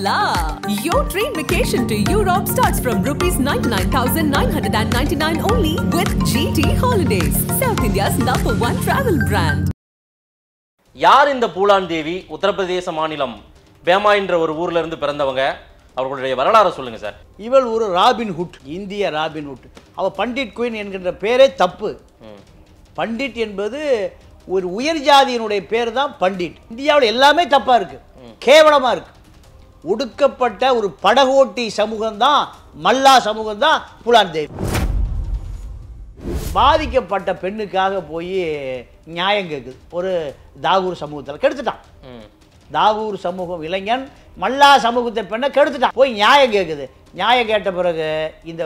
la! Your train vacation to Europe starts from rupees 99,999 only with GT Holidays, South India's number one travel brand. யார் இந்த பூலான் தேவி உத்தரப்பிரதேச மாநிலம் பேமா என்ற ஒரு ஊர்ல இருந்து பிறந்தவங்க அவர்களுடைய வரலாறு சொல்லுங்க சார் இவள் ஒரு ராபின்ஹுட் இந்திய ராபின் ஹுட் அவ பண்டிட் குயின் என்கின்ற பேரே தப்பு பண்டிட் என்பது ஒரு உயர் ஜாதியினுடைய பேர் தான் பண்டிட் இந்தியாவில் எல்லாமே தப்பாக இருக்குது கேவலமாக இருக்குது ஒடுக்கப்பட்ட ஒரு படகோட்டி சமூகம்தான் மல்லா சமூகம் தான் தேவி பாதிக்கப்பட்ட பெண்ணுக்காக போய் நியாயம் கேட்குது ஒரு தாகூர் சமூகத்தில் கெடுத்துட்டான் தாகூர் சமூகம் இளைஞன் மல்லா சமூகத்தை பெண்ணை கெடுத்துட்டான் போய் நியாயம் கேட்குது நியாயம் கேட்ட பிறகு இந்த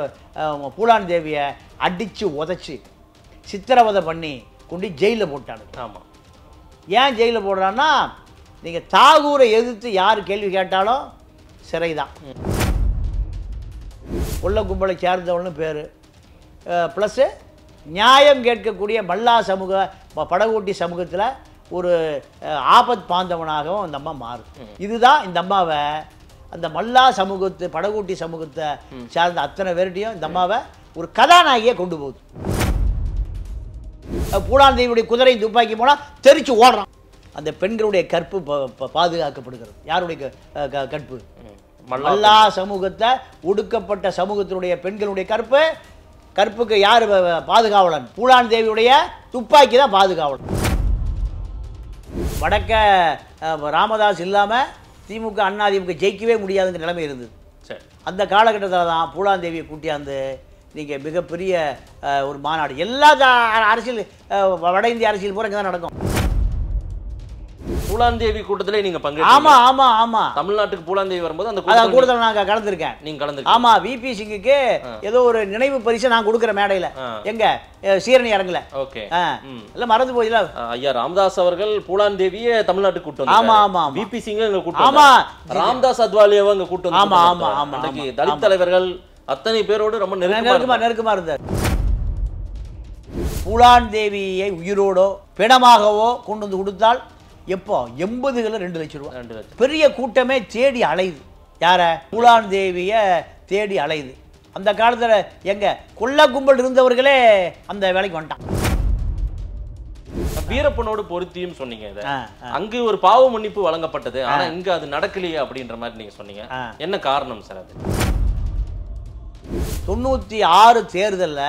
பூலான் தேவியை அடித்து உதச்சி சித்திரவதை பண்ணி கொண்டு ஜெயிலில் போட்டானு ஆமாம் ஏன் ஜெயிலில் போடுறான்னா நீங்கள் தாகூரை எதிர்த்து யார் கேள்வி கேட்டாலும் சிறை தான் உள்ள கும்பலை சேர்ந்தவனு பேர் ப்ளஸ்ஸு நியாயம் கேட்கக்கூடிய மல்லா சமூக படகோட்டி சமூகத்தில் ஒரு ஆபத் பாந்தவனாகவும் அந்த அம்மா மாறும் இதுதான் இந்த அம்மாவை அந்த மல்லா சமூகத்து படகோட்டி சமூகத்தை சார்ந்த அத்தனை பேர்ட்டையும் இந்த அம்மாவை ஒரு கதாநாயகியை கொண்டு போகுது பூடாந்தேவியுடைய குதிரை துப்பாக்கி போனால் தெரிச்சு ஓடுறான் அந்த பெண்களுடைய கற்பு பாதுகாக்கப்படுகிறது யாருடைய கற்பு மல்லா சமூகத்தை ஒடுக்கப்பட்ட சமூகத்தினுடைய பெண்களுடைய கற்பு கற்புக்கு யார் பாதுகாவலன் பூலான் தேவியுடைய துப்பாக்கி தான் பாதுகாவலன் வடக்க ராமதாஸ் இல்லாமல் திமுக அண்ணா திமுக ஜெயிக்கவே முடியாதுங்கிற நிலைமை இருந்தது சரி அந்த காலகட்டத்தில் தான் பூலாந்தேவியை கூட்டியாந்து நீங்கள் மிகப்பெரிய ஒரு மாநாடு எல்லா அரசியல் வட இந்திய அரசியல் பூரா இங்கே தான் நடக்கும் பூலாந்தேவி கூட்டத்திலே நீங்க பங்கேற்க ஆமா ஆமா ஆமா தமிழ்நாட்டுக்கு பூலாந்தேவி வரும்போது அந்த கூட்டத்தில் நான் கலந்துருக்கேன் நீங்க கலந்து ஆமா விபி சிங்குக்கு ஏதோ ஒரு நினைவு பரிசு நான் கொடுக்குற மேடையில எங்க சீரணி இறங்கல ஓகே இல்ல மறந்து போயில ஐயா ராமதாஸ் அவர்கள் பூலாந்தேவியே தமிழ்நாட்டுக்கு கூட்டம் ஆமா ஆமா விபி சிங்க இங்க கூட்டம் ஆமா ராமதாஸ் அத்வாலியாவும் அங்க கூட்டம் ஆமா ஆமா ஆமா தலித் தலைவர்கள் அத்தனை பேரோடு ரொம்ப நெருக்கமா நெருக்கமா இருந்தார் பூலான் தேவியை உயிரோடோ பிணமாகவோ கொண்டு வந்து கொடுத்தால் எப்போ எண்பதுகளில் ரெண்டு லட்சம் ரூபா ரெண்டு லட்சம் பெரிய கூட்டமே தேடி அலையுது யார மூலான் தேவியை தேடி அலையுது அந்த காலத்தில் எங்க கொள்ள கும்பல் இருந்தவர்களே அந்த வேலைக்கு வந்துட்டான் வீரப்பனோடு பொருத்தியும் சொன்னீங்க இதை அங்கு ஒரு பாவ மன்னிப்பு வழங்கப்பட்டது ஆனா இங்க அது நடக்கலையே அப்படின்ற மாதிரி நீங்க சொன்னீங்க என்ன காரணம் சார் அது தொண்ணூத்தி ஆறு தேர்தலில்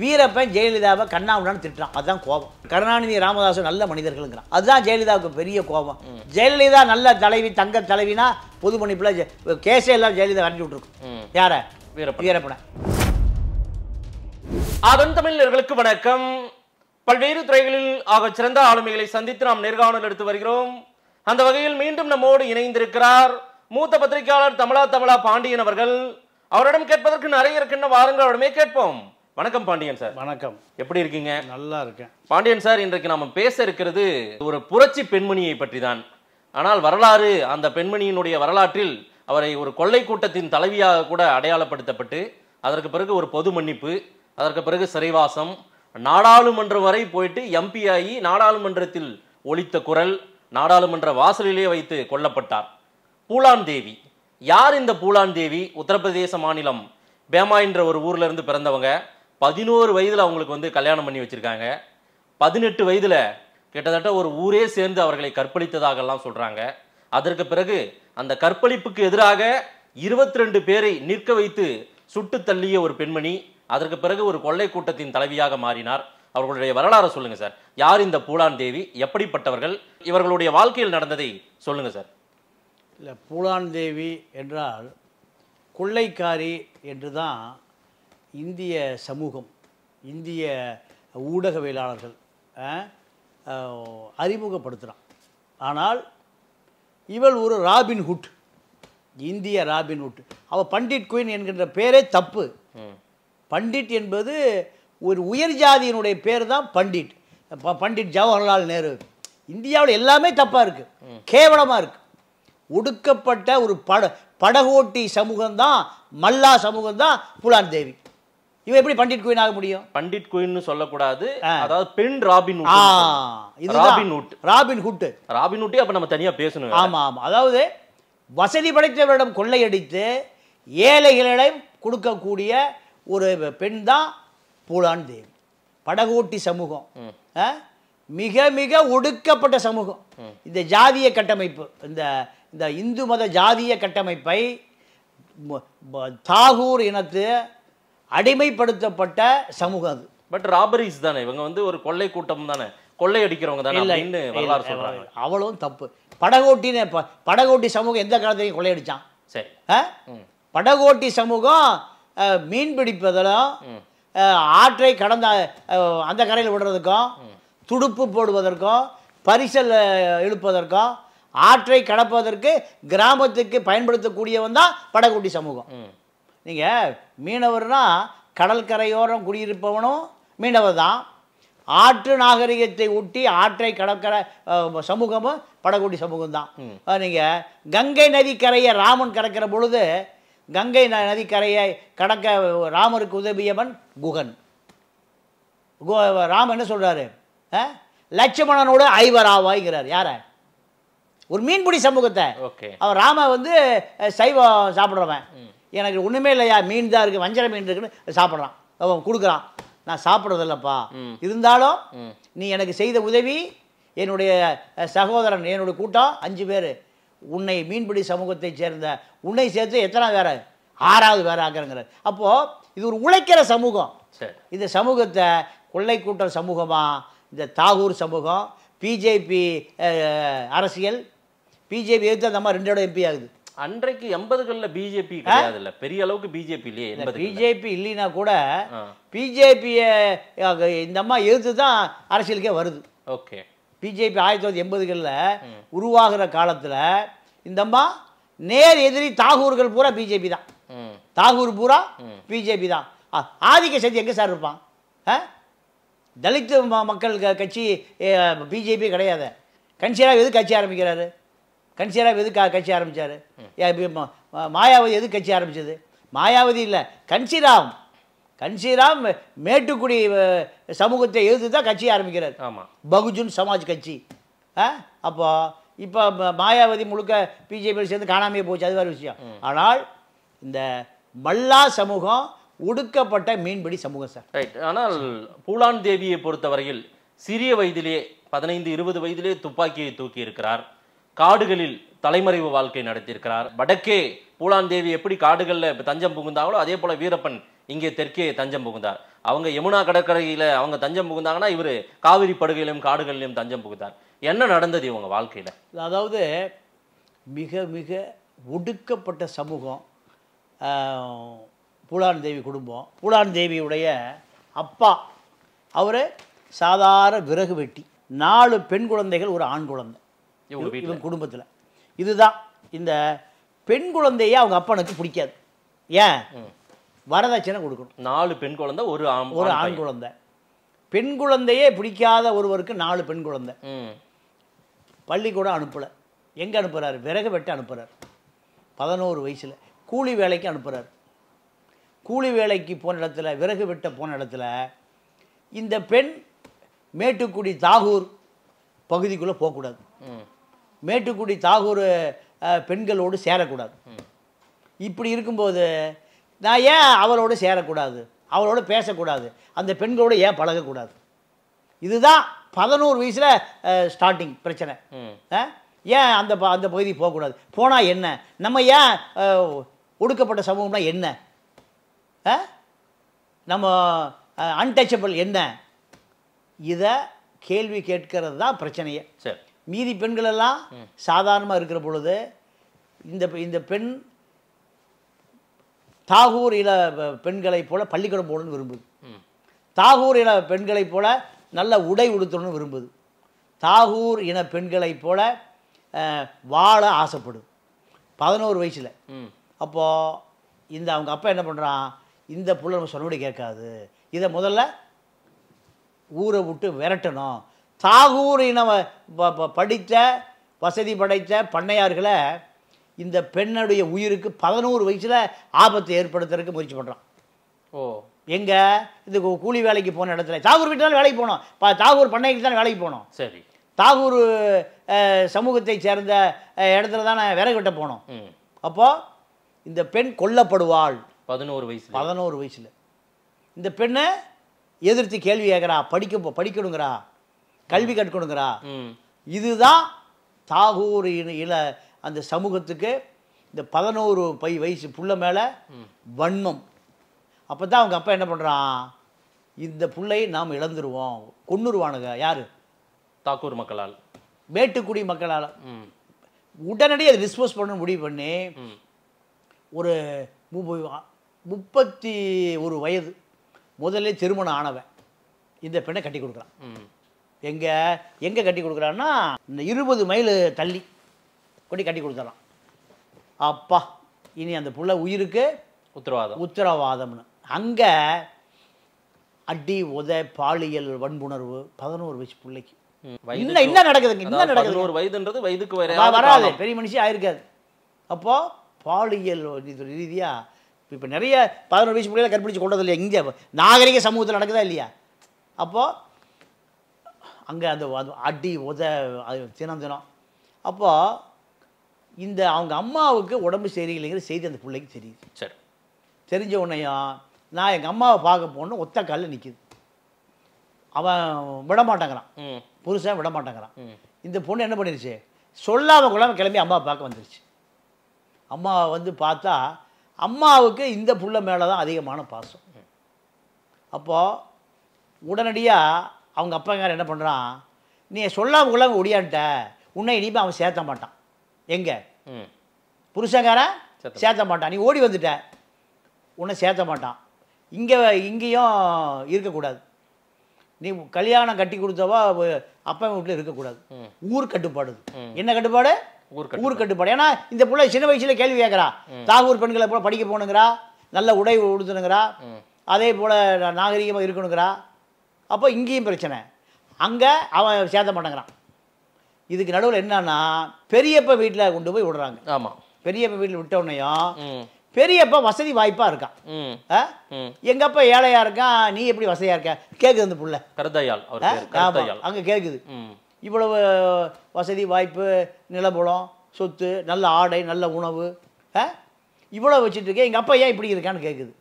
வீரப்பன் ஜெயலலிதாவை கண்ணாவுடான்னு திட்டுறான் அதுதான் கோபம் கருணாநிதி ராமதாசன் நல்ல மனிதர்கள்ங்கிறான் அதுதான் ஜெயலலிதாவுக்கு பெரிய கோபம் ஜெயலலிதா நல்ல தலைவி தங்க தலைவினா பொது மன்னிப்பில் எல்லாம் ஜெயலலிதா வரைஞ்சி விட்டுருக்கும் யார வீரப்பன் வீரப்பன அதன் தமிழர்களுக்கு வணக்கம் பல்வேறு துறைகளில் ஆக சிறந்த ஆளுமைகளை சந்தித்து நாம் நேர்காணல் எடுத்து வருகிறோம் அந்த வகையில் மீண்டும் நம்மோடு இணைந்திருக்கிறார் மூத்த பத்திரிகையாளர் தமிழா தமிழா பாண்டியன் அவர்கள் அவரிடம் கேட்பதற்கு நிறைய இருக்கின்ற வாரங்கள் அவரிடமே கேட்போம் வணக்கம் பாண்டியன் சார் வணக்கம் எப்படி இருக்கீங்க நல்லா இருக்கேன் பாண்டியன் சார் இன்றைக்கு நாம் பேச இருக்கிறது ஒரு புரட்சி பெண்மணியை பற்றி தான் ஆனால் வரலாறு அந்த பெண்மணியினுடைய வரலாற்றில் அவரை ஒரு கொள்ளை கூட்டத்தின் தலைவியாக கூட அடையாளப்படுத்தப்பட்டு அதற்கு பிறகு ஒரு பொது மன்னிப்பு அதற்கு பிறகு சிறைவாசம் நாடாளுமன்றம் வரை போயிட்டு எம்பி ஆகி நாடாளுமன்றத்தில் ஒழித்த குரல் நாடாளுமன்ற வாசலிலே வைத்து கொல்லப்பட்டார் பூலான் தேவி யார் இந்த பூலான் தேவி உத்தரப்பிரதேச மாநிலம் பேமா என்ற ஒரு ஊர்ல இருந்து பிறந்தவங்க பதினோரு வயதில் அவங்களுக்கு வந்து கல்யாணம் பண்ணி வச்சுருக்காங்க பதினெட்டு வயதில் கிட்டத்தட்ட ஒரு ஊரே சேர்ந்து அவர்களை கற்பழித்ததாகலாம் சொல்கிறாங்க அதற்கு பிறகு அந்த கற்பழிப்புக்கு எதிராக இருபத்தி ரெண்டு பேரை நிற்க வைத்து சுட்டு தள்ளிய ஒரு பெண்மணி அதற்கு பிறகு ஒரு கொள்ளை கூட்டத்தின் தலைவியாக மாறினார் அவர்களுடைய வரலாறு சொல்லுங்க சார் யார் இந்த பூலான் தேவி எப்படிப்பட்டவர்கள் இவர்களுடைய வாழ்க்கையில் நடந்ததை சொல்லுங்க சார் இல்லை பூலான் தேவி என்றால் கொள்ளைக்காரி என்று தான் இந்திய சமூகம் இந்திய ஊடகவியலாளர்கள் அறிமுகப்படுத்துகிறான் ஆனால் இவள் ஒரு ராபின் ஹுட் இந்திய ராபின் ஹுட் அவள் பண்டிட் குயின் என்கின்ற பேரே தப்பு பண்டிட் என்பது ஒரு உயர் ஜாதியினுடைய பேர் தான் பண்டிட் பண்டிட் ஜவஹர்லால் நேரு இந்தியாவில் எல்லாமே தப்பாக இருக்குது கேவலமாக இருக்குது ஒடுக்கப்பட்ட ஒரு பட படகோட்டி சமூகம்தான் மல்லா சமூகம்தான் புலான் தேவி இவன் எப்படி பண்டிட் குயின் ஆக முடியும் பண்டிட் குயின் சொல்லக்கூடாது அதாவது பெண் ராபின் இது Robin Hood Robin Hood Robin ஹுட்டே அப்ப நம்ம தனியா பேசணும் ஆமா ஆமா அதாவது வசதி படைத்தவரிடம் கொள்ளையடித்து ஏழைகளிடம் கொடுக்கக்கூடிய ஒரு பெண் தான் பூலான் தேவி படகோட்டி சமூகம் மிக மிக ஒடுக்கப்பட்ட சமூகம் இந்த ஜாதிய கட்டமைப்பு இந்த இந்த இந்து மத ஜாதிய கட்டமைப்பை தாகூர் இனத்து அடிமைப்படுத்தப்பட்ட சமூகம் அது பட் ராபரிஸ் தானே இவங்க வந்து ஒரு கொள்ளை கூட்டம் தானே கொள்ளை அடிக்கிறவங்க தானே வரலாறு சொல்கிறாங்க அவ்வளவும் தப்பு படகோட்டின்னு படகோட்டி சமூகம் எந்த காலத்திலையும் கொள்ளையடிச்சான் சரி படகோட்டி சமூகம் மீன் பிடிப்பதிலும் ஆற்றை கடந்த அந்த கரையில் விடுறதுக்கும் துடுப்பு போடுவதற்கும் பரிசல் எழுப்பதற்கும் ஆற்றை கடப்பதற்கு கிராமத்துக்கு பயன்படுத்தக்கூடியவன் தான் படகோட்டி சமூகம் நீங்கள் மீனவர்னா கடற்கரையோரம் குடியிருப்பவனும் மீனவர் தான் ஆற்று நாகரிகத்தை ஒட்டி ஆற்றை கடற்கரை சமூகமும் படகுடி சமூகம் தான் நீங்கள் கங்கை நதிக்கரையை ராமன் கடக்கிற பொழுது கங்கை ந நதிக்கரையை கடக்க ராமருக்கு உதவியவன் குகன் ராம என்ன சொல்கிறாரு லட்சுமணனோட ஐவராவாய்கிறார் யார ஒரு மீன்பிடி சமூகத்தை அவன் ராம வந்து சைவம் சாப்பிட்றவன் எனக்கு ஒன்றுமே இல்லையா மீன் தான் இருக்குது வஞ்சர மீன் இருக்குன்னு சாப்பிட்றான் அவன் கொடுக்குறான் நான் சாப்பிட்றதில்லப்பா இருந்தாலும் நீ எனக்கு செய்த உதவி என்னுடைய சகோதரன் என்னுடைய கூட்டம் அஞ்சு பேர் உன்னை மீன்பிடி சமூகத்தை சேர்ந்த உன்னை சேர்த்து எத்தனை வேற ஆறாவது வேற ஆகிறங்கிறது அப்போது இது ஒரு உழைக்கிற சமூகம் இந்த சமூகத்தை கொள்ளை கூட்டம் சமூகமாக இந்த தாகூர் சமூகம் பிஜேபி அரசியல் பிஜேபி எடுத்து அந்த மாதிரி ரெண்டோட எம்பி ஆகுது அன்றைக்கு எண்பதுகளில் பிஜேபி கிடையாது இல்லை பெரிய அளவுக்கு பிஜேபி இல்லையே பிஜேபி இல்லைன்னா கூட பிஜேபியை இந்த அம்மா எதிர்த்து தான் அரசியலுக்கே வருது ஓகே பிஜேபி ஆயிரத்தி தொள்ளாயிரத்தி எண்பதுகளில் உருவாகிற காலத்தில் இந்த அம்மா நேர் எதிரி தாகூர்கள் பூரா பிஜேபி தான் தாகூர் பூரா பிஜேபி தான் ஆதிக்க சக்தி எங்கே சார் இருப்பான் தலித் மக்கள் கட்சி பிஜேபி கிடையாது கன்சியராக எது கட்சி ஆரம்பிக்கிறாரு கன்சியராக எது கா கட்சி ஆரம்பித்தார் மாயாவதி எது கட்சி ஆரம்பித்தது மாயாவதி இல்லை கன்சிராம் கன்சிராம் மேட்டுக்குடி சமூகத்தை எழுதி தான் கட்சி ஆரம்பிக்கிறார் ஆமாம் பகுஜன் சமாஜ் கட்சி ஆ அப்போ இப்போ மாயாவதி முழுக்க பிஜேபியில் சேர்ந்து காணாமையே போச்சு அது வேறு விஷயம் ஆனால் இந்த மல்லா சமூகம் ஒடுக்கப்பட்ட மீன்பிடி சமூகம் சார் ரைட் ஆனால் பூலான் தேவியை பொறுத்தவரையில் சிறிய வயதிலே பதினைந்து இருபது வயதிலே துப்பாக்கியை தூக்கி இருக்கிறார் காடுகளில் தலைமறைவு வாழ்க்கை நடத்தியிருக்கிறார் வடக்கே பூலாந்தேவி எப்படி காடுகளில் இப்போ தஞ்சம் புகுந்தாங்களோ அதே போல் வீரப்பன் இங்கே தெற்கே தஞ்சம் புகுந்தார் அவங்க யமுனா கடற்கரையில் அவங்க தஞ்சம் புகுந்தாங்கன்னா இவர் காவிரி படுகையிலும் காடுகளிலும் தஞ்சம் புகுந்தார் என்ன நடந்தது இவங்க வாழ்க்கையில் அதாவது மிக மிக ஒடுக்கப்பட்ட சமூகம் பூலான் தேவி குடும்பம் பூலான் தேவியுடைய அப்பா அவர் சாதாரண விறகு வெட்டி நாலு பெண் குழந்தைகள் ஒரு ஆண் குழந்தை இவங்க குடும்பத்தில் இதுதான் இந்த பெண் குழந்தையே அவங்க அப்பனுக்கு பிடிக்காது ஏன் வரதட்சணை கொடுக்கணும் நாலு பெண் குழந்தை ஒரு ஆண் ஒரு ஆண் குழந்தை பெண் குழந்தையே பிடிக்காத ஒருவருக்கு நாலு பெண் குழந்தை பள்ளிக்கூடம் அனுப்பலை எங்கே அனுப்புகிறாரு விறகு வெட்ட அனுப்புகிறார் பதினோரு வயசில் கூலி வேலைக்கு அனுப்புகிறார் கூலி வேலைக்கு போன இடத்துல விறகு வெட்ட போன இடத்துல இந்த பெண் மேட்டுக்குடி தாகூர் பகுதிக்குள்ளே போகக்கூடாது மேட்டுக்குடி தாகூர் பெண்களோடு சேரக்கூடாது இப்படி இருக்கும்போது நான் ஏன் அவளோடு சேரக்கூடாது அவளோட பேசக்கூடாது அந்த பெண்களோடு ஏன் பழகக்கூடாது இதுதான் பதினோரு வயசில் ஸ்டார்டிங் பிரச்சனை ஏன் அந்த அந்த பகுதிக்கு போகக்கூடாது போனால் என்ன நம்ம ஏன் ஒடுக்கப்பட்ட சமூகம்னா என்ன நம்ம அன்டச்சபிள் என்ன இதை கேள்வி கேட்கறது தான் பிரச்சனையே சரி மீதி பெண்களெல்லாம் சாதாரணமாக இருக்கிற பொழுது இந்த இந்த பெண் தாகூர் இள பெண்களைப் போல பள்ளிக்கூடம் போகணும்னு விரும்புது தாகூர் இன பெண்களைப் போல நல்ல உடை உடுத்தணும்னு விரும்புது தாகூர் இன பெண்களைப் போல வாழ ஆசைப்படும் பதினோரு வயசில் அப்போது இந்த அவங்க அப்பா என்ன பண்ணுறான் இந்த புள்ள நம்ம சொல்லபடி கேட்காது இதை முதல்ல ஊரை விட்டு விரட்டணும் தாகூர் இனம் படித்த வசதி படைத்த பண்ணையார்களை இந்த பெண்ணுடைய உயிருக்கு பதினோரு வயசில் ஆபத்தை ஏற்படுத்துறதுக்கு முயற்சி பண்ணுறான் ஓ எங்கே இது கூலி வேலைக்கு போன இடத்துல தாகூர் வீட்டில் வேலைக்கு போனோம் பா தாகூர் பண்ணைக்கு தான் வேலைக்கு போனோம் சரி தாகூர் சமூகத்தை சேர்ந்த இடத்துல தான் நான் விறகு வெட்ட போனோம் அப்போது இந்த பெண் கொல்லப்படுவாள் பதினோரு வயசு பதினோரு வயசில் இந்த பெண்ணை எதிர்த்து கேள்வி கேட்குறா படிக்க படிக்கணுங்கிறா கல்வி கற்கணுங்கிறா இதுதான் தாகூர் இல அந்த சமூகத்துக்கு இந்த பதினோரு பை வயசு புள்ள மேலே வன்மம் அப்போ தான் அவங்க அப்பா என்ன பண்ணுறான் இந்த பிள்ளையை நாம் இழந்துருவோம் கொன்னுருவானுங்க யார் தாக்கூர் மக்களால் மேட்டுக்குடி மக்களால் உடனடியாக அதை டிஸ்போஸ் பண்ண முடிவு பண்ணி ஒரு முப்பத்தி ஒரு வயது முதல்ல திருமணம் ஆனவன் இந்த பெண்ணை கட்டி கொடுக்குறான் எங்கே எங்கே கட்டி கொடுக்குறான்னா இந்த இருபது மைல் தள்ளி கொட்டி கட்டி கொடுத்துறான் அப்பா இனி அந்த புள்ள உயிருக்கு உத்தரவாதம் உத்தரவாதம்னு அங்கே அடி உத பாலியல் வன்புணர்வு பதினோரு வயசு பிள்ளைக்கு இன்னும் என்ன நடக்குதுங்க என்ன நடக்குது ஒரு வயதுன்றது வயதுக்கு வராது பெரிய மனுஷி ஆயிருக்காது அப்போ பாலியல் ரீதியா இப்போ நிறைய பதினோரு வயசு பிள்ளைகளை கற்பிடிச்சு கொண்டது இல்லையா இங்கே நாகரிக சமூகத்தில் நடக்குதா இல்லையா அப்போ அங்கே அந்த அடி உத தினம் தினம் அப்போது இந்த அவங்க அம்மாவுக்கு உடம்பு சரியில்லைங்கிற செய்தி அந்த பிள்ளைக்கு தெரியுது சரி தெரிஞ்ச உடனேயா நான் எங்கள் அம்மாவை பார்க்க போகணும்னு ஒத்த காலில் நிற்கிது அவன் விட மாட்டேங்கிறான் புருஷன் விட மாட்டேங்கிறான் இந்த பொண்ணு என்ன பண்ணிருச்சு சொல்லாமல் கொள்ளாமல் கிளம்பி அம்மா பார்க்க வந்துருச்சு அம்மாவை வந்து பார்த்தா அம்மாவுக்கு இந்த புள்ள மேலே தான் அதிகமான பாசம் அப்போது உடனடியாக அவங்க அப்பாங்கார என்ன பண்ணுறான் நீ சொல்லாம உள்ளவங்க ஒடியான்ட்ட உன்னை இனிமேல் அவன் சேர்த்த மாட்டான் எங்கே புருஷங்கார சேர்த்த மாட்டான் நீ ஓடி வந்துட்ட உன்னை சேர்த்த மாட்டான் இங்கே இங்கேயும் இருக்கக்கூடாது நீ கல்யாணம் கட்டி கொடுத்தவா அப்பா வீட்டில் இருக்கக்கூடாது ஊர் கட்டுப்பாடு என்ன கட்டுப்பாடு ஊர் கட்டுப்பாடு ஏன்னா இந்த பிள்ளை சின்ன வயசுல கேள்வி கேட்குறா தாகூர் பெண்களை போல படிக்க போகணுங்கிறா நல்ல உடை உடுத்தணுங்கிறா அதே போல் நாகரிகமாக இருக்கணுங்கிறா அப்போ இங்கேயும் பிரச்சனை அங்கே அவன் சேர்த்த மாட்டேங்கிறான் இதுக்கு நடுவில் என்னன்னா பெரியப்ப வீட்டில் கொண்டு போய் விடுறாங்க ஆமாம் பெரியப்ப வீட்டில் விட்டோடனையும் பெரியப்பா வசதி வாய்ப்பாக இருக்கான் எங்கள் அப்பா ஏழையாக இருக்கான் நீ எப்படி வசதியாக இருக்க கேட்குது அந்த புள்ள கருதையால் அங்கே கேட்குது இவ்வளவு வசதி வாய்ப்பு நிலபுலம் சொத்து நல்ல ஆடை நல்ல உணவு இவ்வளோ வச்சுட்டு இருக்கேன் எங்கள் அப்பா ஏன் இப்படி இருக்கான்னு கேட்குது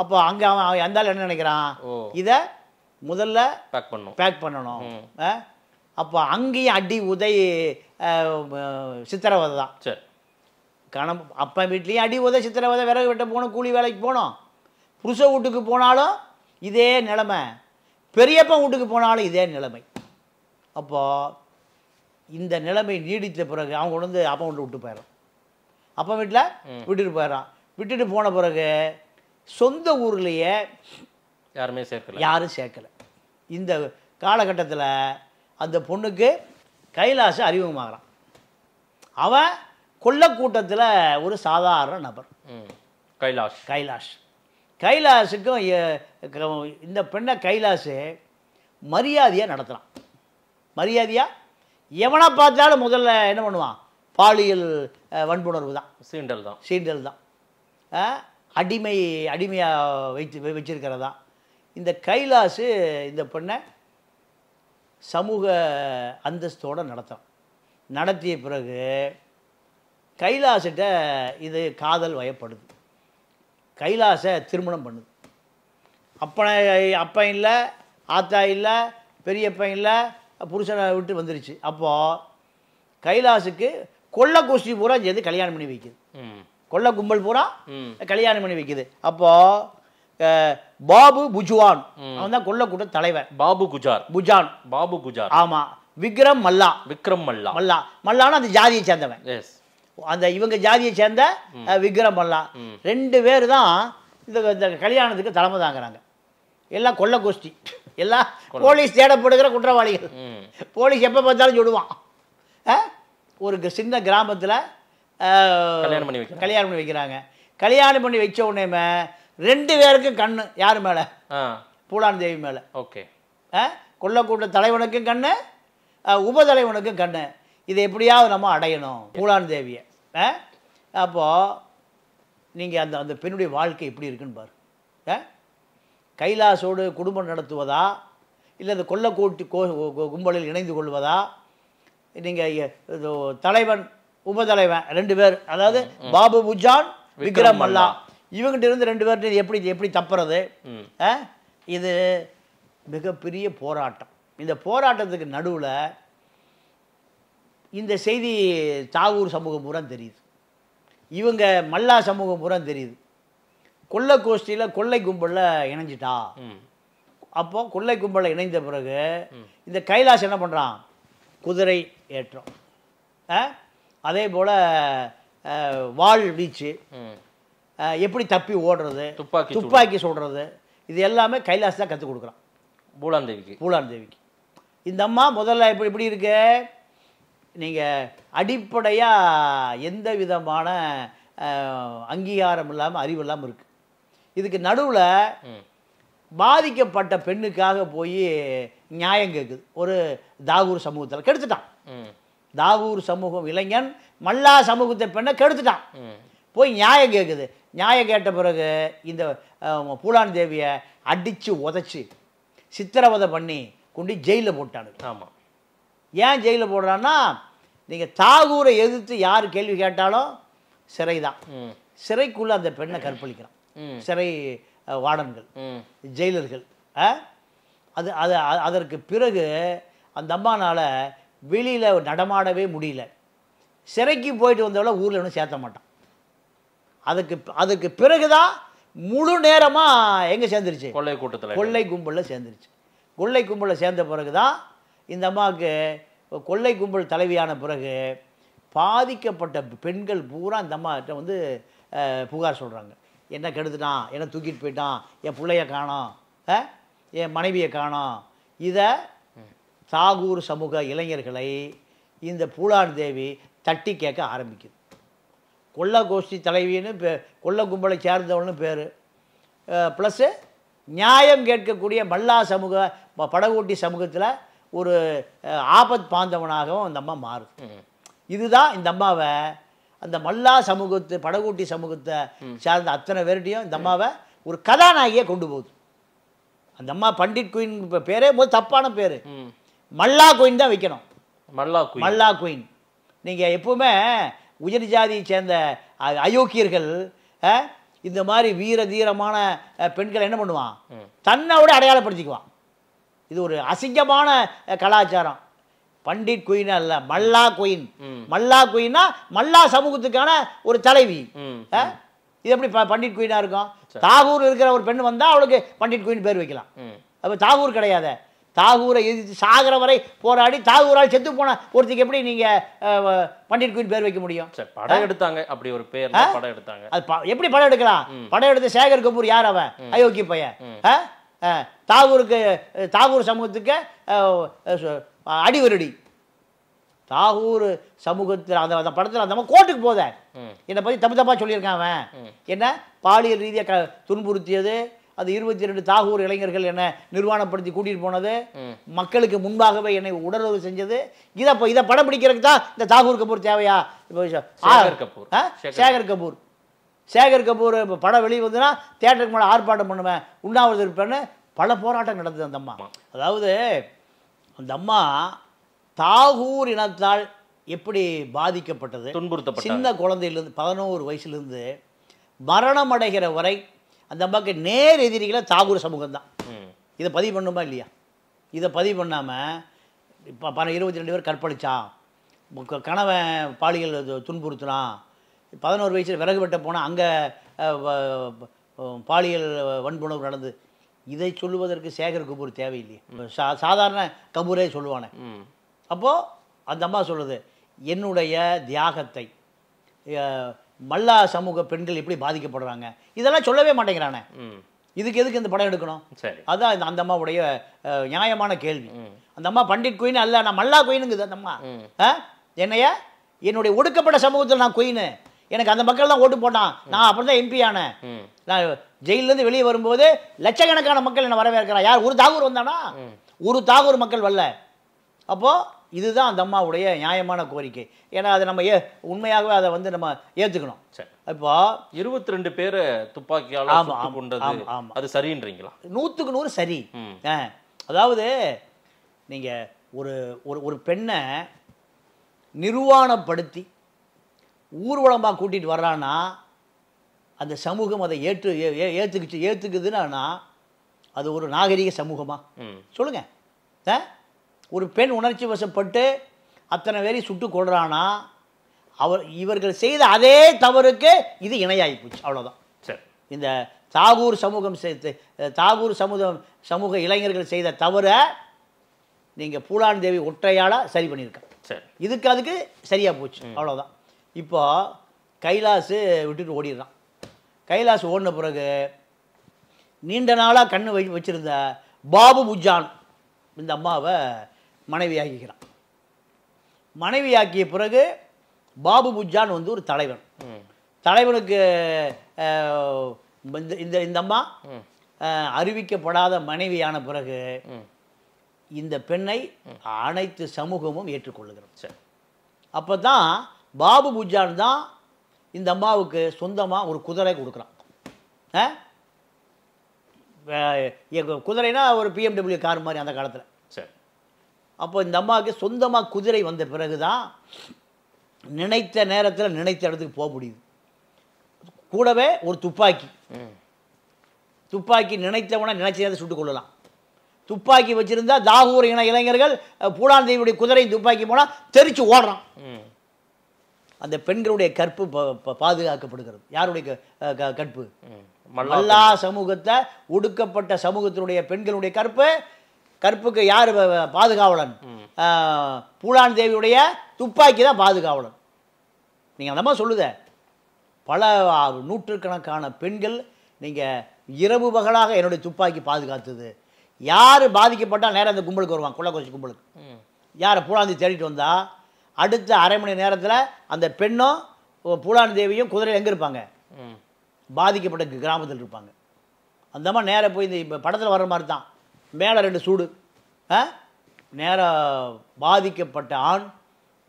அப்போ அங்கே அவன் அவன் என்ன நினைக்கிறான் இதை முதல்ல பேக் பண்ணணும் பேக் பண்ணணும் அப்போ அங்கேயும் அடி உதை சித்திரவதை தான் சரி கணம் அப்போ வீட்லேயும் அடி உதை சித்திரவதை விறகு வெட்ட போகணும் கூலி வேலைக்கு போகணும் புருஷ வீட்டுக்கு போனாலும் இதே நிலைமை பெரியப்பன் வீட்டுக்கு போனாலும் இதே நிலைமை அப்போது இந்த நிலைமை நீடித்த பிறகு அவங்க கொண்டு வந்து அப்பா வீட்டில் விட்டு போயிடும் அப்பா வீட்டில் விட்டுட்டு போயிடறான் விட்டுட்டு போன பிறகு சொந்த ஊர்லேயே யாருமே சேர்க்கல யாரும் சேர்க்கலை இந்த காலகட்டத்தில் அந்த பொண்ணுக்கு கைலாசம் அறிமுகமாகறான் அவன் கொள்ளக்கூட்டத்தில் ஒரு சாதாரண நபர் கைலாஷ் கைலாஷ் கைலாஷுக்கும் இந்த பெண்ணை கைலாஷு மரியாதையாக நடத்துகிறான் மரியாதையாக எவனை பார்த்தாலும் முதல்ல என்ன பண்ணுவான் பாலியல் வன்புணர்வு தான் சீண்டல் தான் சீண்டல் தான் அடிமை அடிமையாக வைத்து வச்சிருக்கிறதா இந்த கைலாசு இந்த பொண்ணை சமூக அந்தஸ்தோடு நடத்தும் நடத்திய பிறகு கைலாசிட்ட இது காதல் வயப்படுது கைலாசை திருமணம் பண்ணுது அப்பனை அப்பா இல்லை ஆத்தா இல்லை பெரியப்பன் இல்லை புருஷனை விட்டு வந்துருச்சு அப்போது கைலாசுக்கு கொள்ள கோஷ்டி பூரா சேர்ந்து கல்யாணம் பண்ணி வைக்குது கொள்ள கும்பல் பூரா கல்யாணம் பண்ணி வைக்குது அப்போது பாபு புஜுவான் அவன் தான் கொல்லக்கூட தலைவர் பாபு குஜார் புஜான் பாபு குஜார் ஆமா விக்ரம் மல்லா விக்ரம் மல்லா மல்லா மல்லான்னு அந்த ஜாதியை சேர்ந்தவன் அந்த இவங்க ஜாதியை சேர்ந்த விக்ரம் மல்லா ரெண்டு பேர் தான் இந்த இந்த கல்யாணத்துக்கு தலைமை தாங்குறாங்க எல்லாம் கொள்ள கோஷ்டி எல்லாம் போலீஸ் தேடப்படுகிற குற்றவாளிகள் போலீஸ் எப்போ பார்த்தாலும் சொல்லுவான் ஒரு சின்ன கிராமத்தில் கல்யாணம் பண்ணி வைக்கிறாங்க கல்யாணம் பண்ணி வைக்கிறாங்க கல்யாணம் பண்ணி வச்ச உடனேமே ரெண்டு பேருக்கும் கண்ணு யார் மேலே பூலான் தேவி மேலே ஓகே கொள்ளக்கூட்ட தலைவனுக்கும் கண்ணு உபதலைவனுக்கும் கண்ணு இதை எப்படியாவது நம்ம அடையணும் பூலான் தேவியை அப்போது நீங்கள் அந்த அந்த பெண்ணுடைய வாழ்க்கை எப்படி இருக்குன்னு பாரு கைலாசோடு குடும்பம் நடத்துவதா இல்லை இந்த கொள்ளக்கூட்டி கோ கும்பலில் இணைந்து கொள்வதா நீங்கள் தலைவன் உபதலைவன் ரெண்டு பேர் அதாவது பாபு புஜான் விக்ரம் அல்லா இவங்ககிட்ட இருந்து ரெண்டு பேர்கிட்ட இது எப்படி எப்படி தப்புறது இது மிகப்பெரிய போராட்டம் இந்த போராட்டத்துக்கு நடுவில் இந்த செய்தி தாகூர் சமூகம் பூரா தெரியுது இவங்க மல்லா சமூகம் பூரா தெரியுது கொள்ளை கோஷ்டியில் கொள்ளை கும்பலில் இணைஞ்சிட்டா அப்போ கொள்ளை கும்பலில் இணைந்த பிறகு இந்த கைலாஷ் என்ன பண்ணுறான் குதிரை ஏற்றம் அதே போல் வாழ் வீச்சு எப்படி தப்பி ஓடுறது துப்பாக்கி துப்பாக்கி சுடுறது இது எல்லாமே கைலாஸ் தான் கற்றுக் கொடுக்குறான் பூலாந்தேவிக்கு பூலாந்தேவிக்கு இந்த அம்மா முதல்ல இப்படி இப்படி இருக்கு நீங்கள் அடிப்படையாக எந்த விதமான அங்கீகாரம் இல்லாமல் அறிவு இல்லாமல் இருக்குது இதுக்கு நடுவில் பாதிக்கப்பட்ட பெண்ணுக்காக போய் நியாயம் கேட்குது ஒரு தாகூர் சமூகத்தில் கெடுத்துட்டான் தாகூர் சமூகம் இளைஞன் மல்லா சமூகத்தை பெண்ணை கெடுத்துட்டான் போய் நியாயம் கேட்குது நியாயம் கேட்ட பிறகு இந்த பூலான் தேவியை அடித்து உதச்சி சித்திரவதை பண்ணி கொண்டு ஜெயிலில் போட்டானு ஆமாம் ஏன் ஜெயிலில் போடுறான்னா நீங்கள் தாகூரை எதிர்த்து யார் கேள்வி கேட்டாலும் சிறை தான் சிறைக்குள்ளே அந்த பெண்ணை கற்பழிக்கிறான் சிறை வார்டன்கள் ஜெயிலர்கள் அது அது அதற்கு பிறகு அந்த அம்மானால் வெளியில் நடமாடவே முடியல சிறைக்கு போயிட்டு வந்தவளை ஊரில் ஒன்றும் சேர்த்த மாட்டான் அதுக்கு அதுக்கு பிறகு தான் முழு நேரமாக எங்கே சேர்ந்துருச்சு கொள்ளை கூட்டத்தில் கொள்ளை கும்பலில் சேர்ந்துருச்சு கொள்ளை கும்பலில் சேர்ந்த பிறகு தான் இந்த அம்மாவுக்கு கொள்ளை கும்பல் தலைவியான பிறகு பாதிக்கப்பட்ட பெண்கள் பூரா இந்த அம்மாக்கிட்ட வந்து புகார் சொல்கிறாங்க என்ன கெடுத்துட்டான் என்ன தூக்கிட்டு போயிட்டான் என் பிள்ளைய காணோம் என் மனைவியை காணோம் இதை தாகூர் சமூக இளைஞர்களை இந்த பூலான் தேவி தட்டி கேட்க ஆரம்பிக்குது கொள்ள கோஷ்டி தலைவின்னு பே கொள்ள கும்பலை சேர்ந்தவள்னு பேர் ப்ளஸ்ஸு நியாயம் கேட்கக்கூடிய மல்லா சமூக படகோட்டி சமூகத்தில் ஒரு ஆபத் பாந்தவனாகவும் அந்த அம்மா மாறும் இதுதான் இந்த அம்மாவை அந்த மல்லா சமூகத்து படகோட்டி சமூகத்தை சார்ந்த அத்தனை பேர்கிட்டையும் இந்த அம்மாவை ஒரு கதாநாயகியை கொண்டு போகுது அந்த அம்மா பண்டிட் குயின் பேரே போது தப்பான பேர் மல்லா குயின் தான் வைக்கணும் மல்லா குயின் மல்லா குயின் நீங்கள் எப்பவுமே உயர் ஜாதியை சேர்ந்த அயோக்கியர்கள் இந்த மாதிரி வீர தீரமான பெண்களை என்ன பண்ணுவான் தன்னோட அடையாளப்படுத்திக்குவான் இது ஒரு அசிங்கமான கலாச்சாரம் பண்டிட் குயினா இல்லை மல்லா குயின் மல்லா குயின்னா மல்லா சமூகத்துக்கான ஒரு தலைவி இது எப்படி பண்டிட் குயினா இருக்கும் தாகூர் இருக்கிற ஒரு பெண் வந்தால் அவளுக்கு பண்டிட் குயின் பேர் வைக்கலாம் அப்போ தாகூர் கிடையாத தாகூரை எதிர்த்து சாகிற வரை போராடி தாகூரால் செத்து போன ஒருத்தருக்கு எப்படி நீங்கள் பண்டிட் குயின் பேர் வைக்க முடியும் படம் எடுத்தாங்க அப்படி ஒரு பேர் படம் எடுத்தாங்க அது எப்படி படம் எடுக்கலாம் படம் எடுத்து சேகர் கபூர் யார் அவன் அயோக்கிய பையன் தாகூருக்கு தாகூர் சமூகத்துக்கு அடிவருடி தாகூர் சமூகத்தில் அந்த அந்த படத்தில் அந்த கோர்ட்டுக்கு போத என்னை பற்றி தப்பு தப்பாக சொல்லியிருக்கான் அவன் என்ன பாலியல் ரீதியாக க துன்புறுத்தியது அது இருபத்தி ரெண்டு தாகூர் இளைஞர்கள் என்னை நிர்வாணப்படுத்தி கூட்டிகிட்டு போனது மக்களுக்கு முன்பாகவே என்னை உடலுறவு செஞ்சது இதை இப்போ இதை படம் பிடிக்கிறதுக்கு தான் இந்த தாகூர் கபூர் தேவையா இப்போ சேகர் கபூர் சேகர் கபூர் சேகர் கபூர் இப்போ படம் வெளியே வந்துன்னா தேட்டருக்கு மேலே ஆர்ப்பாட்டம் பண்ணுவேன் உண்ணாவிரதம் இருப்பேன்னு பல போராட்டம் நடந்தது அந்த அம்மா அதாவது அந்த அம்மா தாகூர் இனத்தால் எப்படி பாதிக்கப்பட்டது துன்புறுத்தப்பட்ட சின்ன குழந்தையிலிருந்து பதினோரு வயசுலேருந்து மரணம் அடைகிற வரை அந்த அம்மாவுக்கு நேர் எதிரிகளை தாகூர் சமூகம் தான் இதை பதிவு பண்ணுமா இல்லையா இதை பதிவு பண்ணாமல் இப்போ பணம் இருபத்தி ரெண்டு பேர் கற்பழித்தான் கணவன் பாலியல் துன்புறுத்தினான் பதினோரு வயசில் விறகு வெட்ட போனால் அங்கே பாலியல் வன்புணர்வு நடந்து இதை சொல்லுவதற்கு சேகர் கபூர் தேவையில்லையே சா சாதாரண கபூரே சொல்லுவானே அப்போது அந்த அம்மா சொல்லுது என்னுடைய தியாகத்தை மல்லா சமூக பெண்கள் எப்படி பாதிக்கப்படுறாங்க இதெல்லாம் சொல்லவே மாட்டேங்கிறானே இதுக்கு எதுக்கு இந்த படம் எடுக்கணும் சரி அதுதான் இந்த அந்த அம்மாவுடைய நியாயமான கேள்வி அந்த அம்மா பண்டிட் குயின் அல்ல நான் மல்லா குயினுங்குது அந்த அம்மா என்னைய என்னுடைய ஒடுக்கப்பட்ட சமூகத்தில் நான் குயின்னு எனக்கு அந்த மக்கள் தான் ஓட்டு போட்டான் நான் அப்புறம் தான் எம்பி ஆனேன் நான் ஜெயிலேருந்து வெளியே வரும்போது லட்சக்கணக்கான மக்கள் என்னை வரவேற்கிறான் யார் ஒரு தாகூர் வந்தானா ஒரு தாகூர் மக்கள் வரல அப்போது இதுதான் அந்த அம்மாவுடைய நியாயமான கோரிக்கை ஏன்னா அதை நம்ம ஏ உண்மையாகவே அதை வந்து நம்ம ஏற்றுக்கணும் சரி இப்போ இருபத்தி ரெண்டு பேரை துப்பாக்கியால் ஆமாம் ஆமாம் அது சரின்றீங்களா நூற்றுக்கு நூறு சரி அதாவது நீங்கள் ஒரு ஒரு ஒரு பெண்ணை நிர்வாணப்படுத்தி ஊர்வலமாக கூட்டிகிட்டு வர்றான்னா அந்த சமூகம் அதை ஏற்று ஏற்றுக்கிச்சு ஏற்றுக்குதுன்னா அது ஒரு நாகரிக சமூகமாக சொல்லுங்கள் ஒரு பெண் உணர்ச்சி வசப்பட்டு அத்தனை பேரையும் சுட்டு கொள்றானா அவர் இவர்கள் செய்த அதே தவறுக்கு இது இணையாகி போச்சு அவ்வளோதான் சரி இந்த தாகூர் சமூகம் தாகூர் சமூகம் சமூக இளைஞர்கள் செய்த தவறை நீங்கள் பூலான் தேவி ஒற்றையால் சரி பண்ணியிருக்கேன் சரி இதுக்கு அதுக்கு சரியாக போச்சு அவ்வளோதான் இப்போ கைலாசு விட்டுட்டு ஓடிடுறான் கைலாஸ் ஓடின பிறகு நீண்ட நாளாக கண்ணு வை வச்சுருந்த பாபு புஜான் இந்த அம்மாவை மனைவியாகிக்கிறான் மனைவியாக்கிய பிறகு பாபு புஜான் வந்து ஒரு தலைவன் தலைவனுக்கு இந்த இந்த அம்மா அறிவிக்கப்படாத மனைவியான பிறகு இந்த பெண்ணை அனைத்து சமூகமும் ஏற்றுக்கொள்ளுகிறோம் சார் அப்போ தான் பாபு புஜான் தான் இந்த அம்மாவுக்கு சொந்தமாக ஒரு குதிரை கொடுக்குறான் குதிரைனா ஒரு பிஎம்டபிள்யூ கார் மாதிரி அந்த காலத்தில் அப்போ இந்த அம்மாவுக்கு சொந்தமாக குதிரை வந்த பிறகு தான் நினைத்த நேரத்தில் நினைத்த இடத்துக்கு போக முடியுது கூடவே ஒரு துப்பாக்கி துப்பாக்கி நினைத்தவனை நினைச்ச நேரத்தை சுட்டுக் கொள்ளலாம் துப்பாக்கி வச்சுருந்தா தாகூர் இன இளைஞர்கள் பூலாந்தேவியுடைய குதிரையும் துப்பாக்கி போனால் தெரிச்சு ஓடுறான் அந்த பெண்களுடைய கற்பு பாதுகாக்கப்படுகிறது யாருடைய கற்பு நல்லா சமூகத்தை ஒடுக்கப்பட்ட சமூகத்தினுடைய பெண்களுடைய கற்பு கற்புக்கு யார் பாதுகாவலன் பூலான் தேவியுடைய துப்பாக்கி தான் பாதுகாவலன் நீங்கள் அந்த மாதிரி சொல்லுத பல நூற்றுக்கணக்கான பெண்கள் நீங்கள் இரவு பகலாக என்னுடைய துப்பாக்கி பாதுகாத்தது யார் பாதிக்கப்பட்டால் நேரம் அந்த கும்பலுக்கு வருவாங்க கொள்ளக்கொச்சி கும்பலுக்கு யாரை பூலாந்தி தேடிட்டு வந்தால் அடுத்த அரை மணி நேரத்தில் அந்த பெண்ணும் பூலான் தேவியும் குதிரையில் எங்கே இருப்பாங்க பாதிக்கப்பட்ட கிராமத்தில் இருப்பாங்க அந்த மாதிரி நேராக போய் இந்த இப்போ படத்தில் வர்ற மாதிரி தான் மேலே ரெண்டு சூடு நேராக பாதிக்கப்பட்ட ஆண்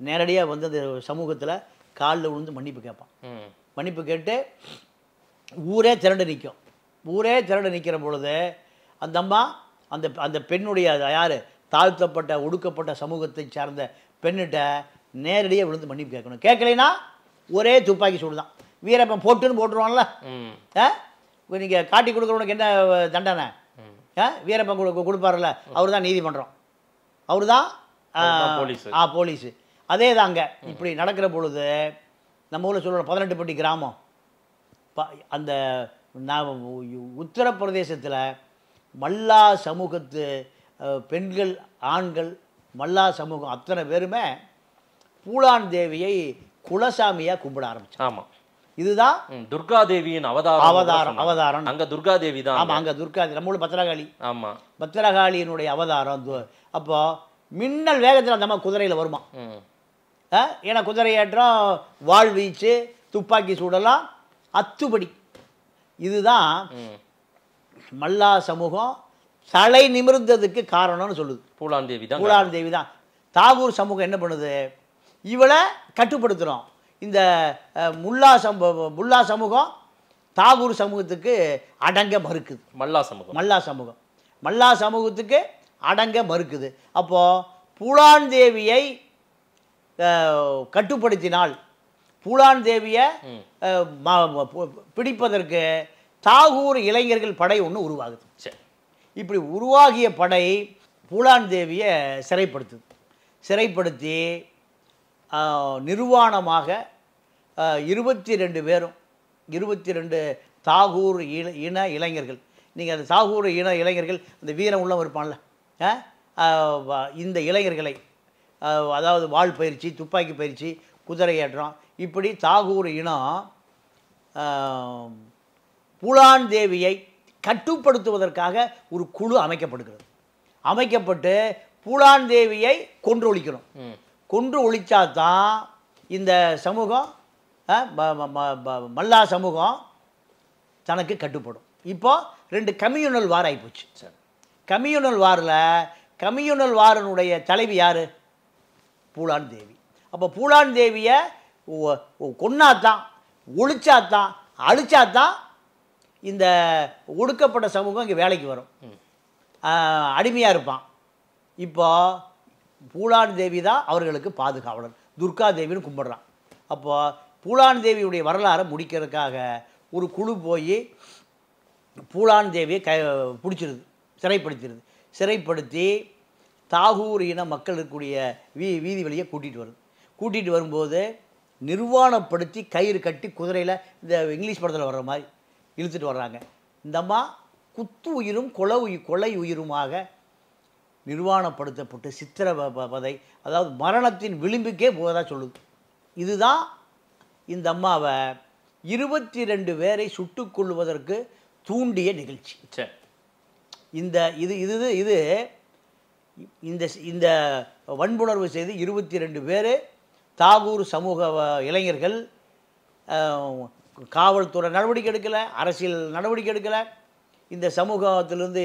நேரடியாக வந்து அந்த சமூகத்தில் காலில் விழுந்து மன்னிப்பு கேட்பான் மன்னிப்பு கேட்டு ஊரே திரண்டு நிற்கும் ஊரே திரண்டு நிற்கிற பொழுது அந்த அம்மா அந்த அந்த பெண்ணுடைய யார் தாழ்த்தப்பட்ட ஒடுக்கப்பட்ட சமூகத்தை சார்ந்த பெண்ணிட்ட நேரடியாக விழுந்து மன்னிப்பு கேட்கணும் கேட்கலைனா ஒரே துப்பாக்கி சூடு தான் வீரப்பன் போட்டுன்னு போட்டுருவான்ல நீங்கள் காட்டி கொடுக்குறவனுக்கு என்ன தண்டனை வீரப்பன் கொடுப்பார்ல அவர் தான் நீதிமன்றம் அவர் தான் போலீஸ் ஆ போலீஸு அதே தாங்க இப்படி நடக்கிற பொழுது நம்ம ஊரில் சொல்லுவோம் பதினெட்டுப்பட்டி கிராமம் ப அந்த நான் உத்தரப்பிரதேசத்தில் மல்லா சமூகத்து பெண்கள் ஆண்கள் மல்லா சமூகம் அத்தனை பேருமே பூலான் தேவியை குலசாமியாக கும்பிட ஆரம்பிச்சு ஆமாம் இதுதான் துர்கா தேவியின் அவதாரம் அவதாரம் அவதாரம் அங்க துர்கா தேவி தான் ஆமா அங்க துர்கா நம்ம ஊர் பத்திரகாளி ஆமா பத்திரகாளியினுடைய அவதாரம் அப்போ மின்னல் வேகத்தில் அந்த மாதிரி குதிரையில் வருமா ஏன்னா குதிரையேற்றம் வாழ் வீச்சு துப்பாக்கி சூடலாம் அத்துபடி இதுதான் மல்லா சமூகம் தலை நிமிர்ந்ததுக்கு காரணம்னு சொல்லுது பூலாந்தேவி தான் பூலாந்தேவி தான் தாகூர் சமூகம் என்ன பண்ணுது இவளை கட்டுப்படுத்துகிறோம் இந்த முல்லா சமூக முல்லா சமூகம் தாகூர் சமூகத்துக்கு அடங்க மறுக்குது மல்லா சமூகம் மல்லா சமூகம் மல்லா சமூகத்துக்கு அடங்க மறுக்குது அப்போது பூலான் தேவியை கட்டுப்படுத்தினால் பூலான் தேவியை பிடிப்பதற்கு தாகூர் இளைஞர்கள் படை ஒன்று உருவாகுது சரி இப்படி உருவாகிய படை பூலான் தேவியை சிறைப்படுத்துது சிறைப்படுத்தி நிர்வாணமாக இருபத்தி ரெண்டு பேரும் இருபத்தி ரெண்டு தாகூர் இன இன இளைஞர்கள் நீங்கள் அந்த தாகூர் இன இளைஞர்கள் அந்த வீரம் உள்ளம் இருப்பான்ல இந்த இளைஞர்களை அதாவது வாழ் பயிற்சி துப்பாக்கி பயிற்சி குதிரை ஏற்றம் இப்படி தாகூர் இனம் புலான் தேவியை கட்டுப்படுத்துவதற்காக ஒரு குழு அமைக்கப்படுகிறது அமைக்கப்பட்டு பூலான் தேவியை கொன்றொழிக்கணும் கொன்று ஒழிச்சா தான் இந்த சமூகம் மல்லா சமூகம் தனக்கு கட்டுப்படும் இப்போது ரெண்டு கம்யூனல் வார் ஆகிப்போச்சு சார் கம்யூனல் வாரில் கம்யூனல் வாரனுடைய தலைவி யார் பூலான் தேவி அப்போ பூலான் தேவியை கொன்னாத்தான் ஒழிச்சாத்தான் அழிச்சாத்தான் இந்த ஒடுக்கப்பட்ட சமூகம் இங்கே வேலைக்கு வரும் அடிமையாக இருப்பான் இப்போது பூலான் தேவி தான் அவர்களுக்கு பாதுகாவலர் துர்கா தேவின்னு கும்பிட்றான் அப்போ பூலான் தேவியுடைய வரலாறை முடிக்கிறதுக்காக ஒரு குழு போய் பூலான் தேவியை க பிடிச்சிருது சிறைப்படுத்திடுது சிறைப்படுத்தி தாகூர் இன மக்கள் இருக்கக்கூடிய வீ வீதி வழியை கூட்டிகிட்டு வருது கூட்டிகிட்டு வரும்போது நிர்வாணப்படுத்தி கயிறு கட்டி குதிரையில் இந்த இங்கிலீஷ் படத்தில் வர்ற மாதிரி இழுத்துட்டு வர்றாங்க இந்தம்மா குத்து உயிரும் கொலை உயிர் கொலை உயிருமாக நிர்வாணப்படுத்தப்பட்டு பதை அதாவது மரணத்தின் விளிம்புக்கே போகிறதா சொல்லுது இதுதான் இந்த அம்மாவை இருபத்தி ரெண்டு பேரை சுட்டு கொள்வதற்கு தூண்டிய நிகழ்ச்சி சரி இந்த இது இது இது இந்த இந்த வன்புணர்வு செய்து இருபத்தி ரெண்டு பேர் தாகூர் சமூக இளைஞர்கள் காவல்துறை நடவடிக்கை எடுக்கலை அரசியல் நடவடிக்கை எடுக்கலை இந்த சமூகத்திலேருந்து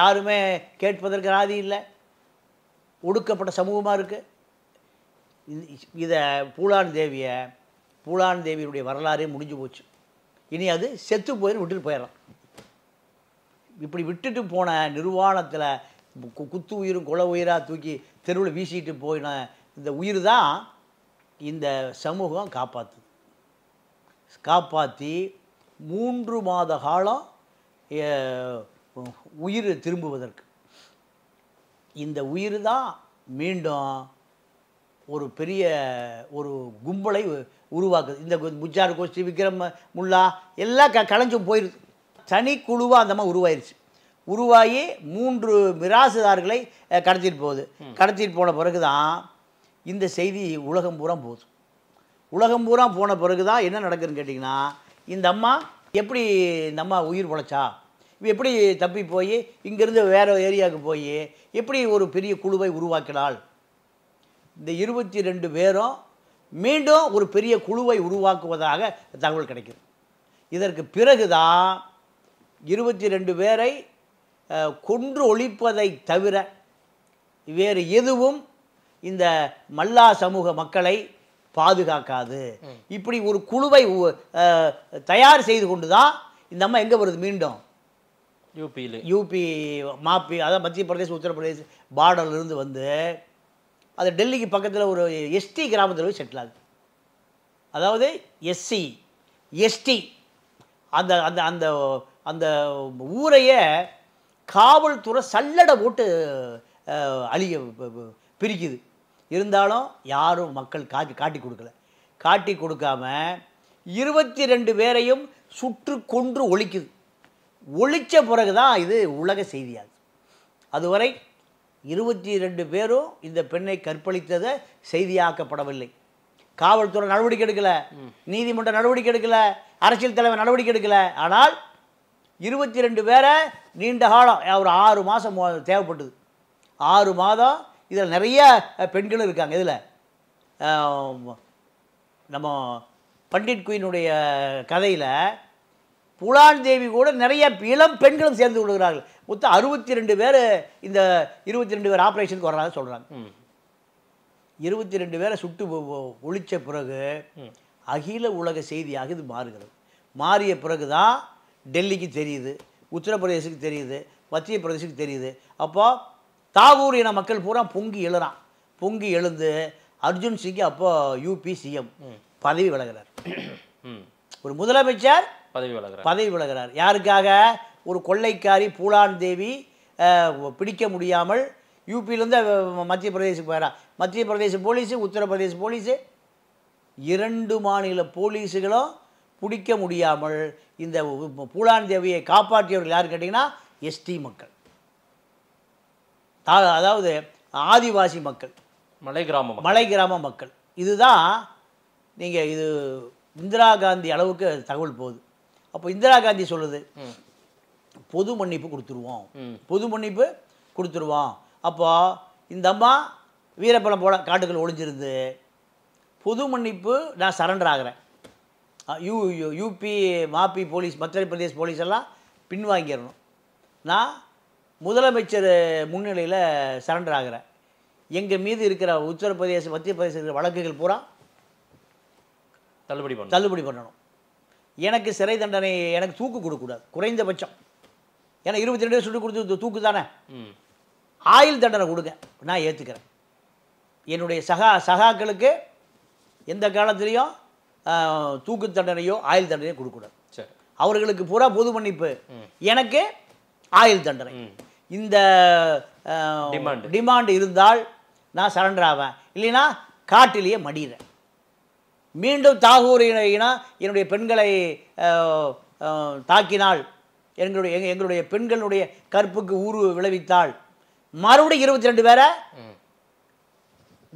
யாருமே கேட்பதற்கு ராதி இல்லை ஒடுக்கப்பட்ட சமூகமாக இருக்குது இதை பூலான் தேவியை பூலான் தேவியுடைய வரலாறே முடிஞ்சு போச்சு இனி அது செத்து போயின்னு விட்டுட்டு போயிடலாம் இப்படி விட்டுட்டு போன நிர்வாணத்தில் குத்து உயிரும் குல உயிராக தூக்கி தெருவில் வீசிட்டு போயின இந்த உயிர் தான் இந்த சமூகம் காப்பாற்றுது காப்பாற்றி மூன்று மாத காலம் உயிர் திரும்புவதற்கு இந்த உயிர் தான் மீண்டும் ஒரு பெரிய ஒரு கும்பலை உருவாக்குது இந்த முச்சார் கோஷ்டி விக்ரம் முல்லா எல்லாம் க களைஞ்சும் போயிருது தனி குழுவாக அந்த மாதிரி உருவாயிருச்சு உருவாகி மூன்று மிராசுதார்களை கடத்திட்டு போகுது கடத்திட்டு போன பிறகு தான் இந்த செய்தி உலகம் பூரா போதும் உலகம் பூரா போன பிறகு தான் என்ன நடக்குதுன்னு கேட்டிங்கன்னா இந்த அம்மா எப்படி நம்ம உயிர் உழைச்சா எப்படி தப்பி போய் இங்கேருந்து வேறு ஏரியாவுக்கு போய் எப்படி ஒரு பெரிய குழுவை உருவாக்கினாள் இந்த இருபத்தி ரெண்டு பேரும் மீண்டும் ஒரு பெரிய குழுவை உருவாக்குவதாக தகவல் கிடைக்கிது இதற்கு பிறகு தான் இருபத்தி ரெண்டு பேரை கொன்று ஒழிப்பதை தவிர வேறு எதுவும் இந்த மல்லா சமூக மக்களை பாதுகாக்காது இப்படி ஒரு குழுவை தயார் செய்து கொண்டு தான் இந்த அம்மா எங்கே வருது மீண்டும் யூபியில் யூபி மாப்பி அதான் மத்திய பிரதேச உத்தரப்பிரதேச பார்டர்லேருந்து வந்து அது டெல்லிக்கு பக்கத்தில் ஒரு எஸ்டி கிராமத்தில் போய் செட்டில் ஆகுது அதாவது எஸ்சி எஸ்டி அந்த அந்த அந்த அந்த ஊரையே காவல்துறை சல்லடை போட்டு அழிய பிரிக்குது இருந்தாலும் யாரும் மக்கள் காட்டி காட்டி கொடுக்கல காட்டி கொடுக்காம இருபத்தி ரெண்டு பேரையும் சுற்று கொன்று ஒழிக்குது ஒழித்த பிறகு தான் இது உலக செய்தியாகுது அதுவரை இருபத்தி ரெண்டு பேரும் இந்த பெண்ணை கற்பழித்ததை செய்தியாக்கப்படவில்லை காவல்துறை நடவடிக்கை எடுக்கலை நீதிமன்ற நடவடிக்கை எடுக்கலை அரசியல் தலைவர் நடவடிக்கை எடுக்கலை ஆனால் இருபத்தி ரெண்டு பேரை நீண்ட காலம் ஒரு ஆறு மாதம் தேவைப்பட்டது ஆறு மாதம் இதில் நிறைய பெண்களும் இருக்காங்க இதில் நம்ம பண்டிட் குயினுடைய கதையில் புலான் தேவி கூட நிறைய இளம் பெண்களும் சேர்ந்து கொள்கிறார்கள் மொத்தம் அறுபத்தி ரெண்டு பேர் இந்த இருபத்தி ரெண்டு பேர் ஆப்ரேஷனுக்கு வர்றதாக சொல்கிறாங்க இருபத்தி ரெண்டு பேரை சுட்டு ஒழித்த பிறகு அகில உலக செய்தியாக இது மாறுகிறது மாறிய பிறகு தான் டெல்லிக்கு தெரியுது உத்தரப்பிரதேசத்துக்கு தெரியுது மத்திய பிரதேசத்துக்கு தெரியுது அப்போது தாகூர் இன மக்கள் பூரா பொங்கி எழுறான் பொங்கி எழுந்து அர்ஜுன் சிங் அப்போ யூபி சிஎம் பதவி விலகிறார் ஒரு முதலமைச்சர் பதவி விலகிறார் பதவி விலகிறார் யாருக்காக ஒரு கொள்ளைக்காரி பூலான் தேவி பிடிக்க முடியாமல் யூபியிலேருந்து மத்திய பிரதேசம் போயிடா மத்திய பிரதேச போலீஸு உத்தரப்பிரதேச போலீஸு இரண்டு மாநில போலீஸுகளும் பிடிக்க முடியாமல் இந்த பூலான் தேவியை காப்பாற்றியவர்கள் யார் கேட்டிங்கன்னா எஸ்டி மக்கள் தா அதாவது ஆதிவாசி மக்கள் மலை கிராம மலை கிராம மக்கள் இதுதான் நீங்கள் இது இந்திரா காந்தி அளவுக்கு தகவல் போகுது அப்போ இந்திரா காந்தி சொல்லுது பொது மன்னிப்பு கொடுத்துருவோம் பொது மன்னிப்பு கொடுத்துருவோம் அப்போ இந்த அம்மா வீரப்பழம் போட காட்டுக்குள் ஒளிஞ்சிருந்து பொது மன்னிப்பு நான் சரண்டர் ஆகிறேன் யூ யூபி மாப்பி போலீஸ் மத்திய பிரதேஷ் போலீஸ் எல்லாம் பின்வாங்கிடணும் நான் முதலமைச்சர் முன்னிலையில் சரண்டர் ஆகிறேன் எங்கள் மீது இருக்கிற உத்தரப்பிரதேச மத்திய பிரதேச வழக்குகள் பூரா தள்ளுபடி பண்ண தள்ளுபடி பண்ணணும் எனக்கு சிறை தண்டனை எனக்கு தூக்கு கொடுக்கக்கூடாது குறைந்தபட்சம் ஏன்னா இருபத்தி ரெண்டு சுட்டு கொடுத்து தூக்கு தானே ஆயுள் தண்டனை கொடுங்க நான் ஏற்றுக்கிறேன் என்னுடைய சகா சகாக்களுக்கு எந்த காலத்துலேயும் தூக்கு தண்டனையோ ஆயுள் தண்டனையோ கொடுக்கக்கூடாது சரி அவர்களுக்கு பூரா பொது மன்னிப்பு எனக்கு ஆயுள் தண்டனை இந்த டிமாண்ட் டிமாண்ட் இருந்தால் நான் சரண்டர் ஆவேன் இல்லைன்னா காட்டிலேயே மடிகிறேன் மீண்டும் தாகூர் இனா என்னுடைய பெண்களை தாக்கினால் எங்களுடைய எங்களுடைய பெண்களுடைய கற்புக்கு ஊறு விளைவித்தால் மறுபடியும் இருபத்தி ரெண்டு பேரை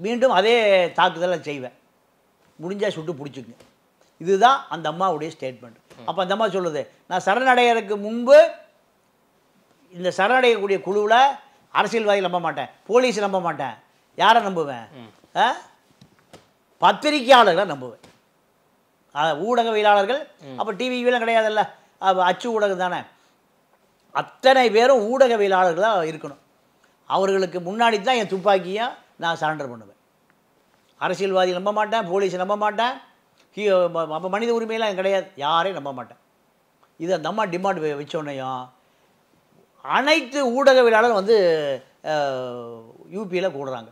மீண்டும் அதே தாக்குதலை செய்வேன் முடிஞ்சால் சுட்டு பிடிச்சிங்க இதுதான் அந்த அம்மாவுடைய ஸ்டேட்மெண்ட் அப்போ அந்த அம்மா சொல்லுது நான் சரணடைகிறதுக்கு முன்பு இந்த சரணடையக்கூடிய குழுவில் அரசியல்வாதி நம்ப மாட்டேன் போலீஸ் நம்ப மாட்டேன் யாரை நம்புவேன் பத்திரிகையாளர்களை நம்புவேன் ஊடகவியலாளர்கள் அப்போ டிவிவிலாம் கிடையாதுல்ல அச்சு ஊடகம் தானே அத்தனை பேரும் ஊடகவியலாளர்களாக இருக்கணும் அவர்களுக்கு முன்னாடி தான் என் துப்பாக்கியை நான் சரண்டர் பண்ணுவேன் அரசியல்வாதி நம்ப மாட்டேன் போலீஸ் நம்ப மாட்டேன் அப்போ மனித உரிமையெல்லாம் கிடையாது யாரையும் நம்ப மாட்டேன் இதை நம்ம டிமாண்ட் வச்சோன்னையும் அனைத்து ஊடகவியலாளர் வந்து யூபியில் கூடுறாங்க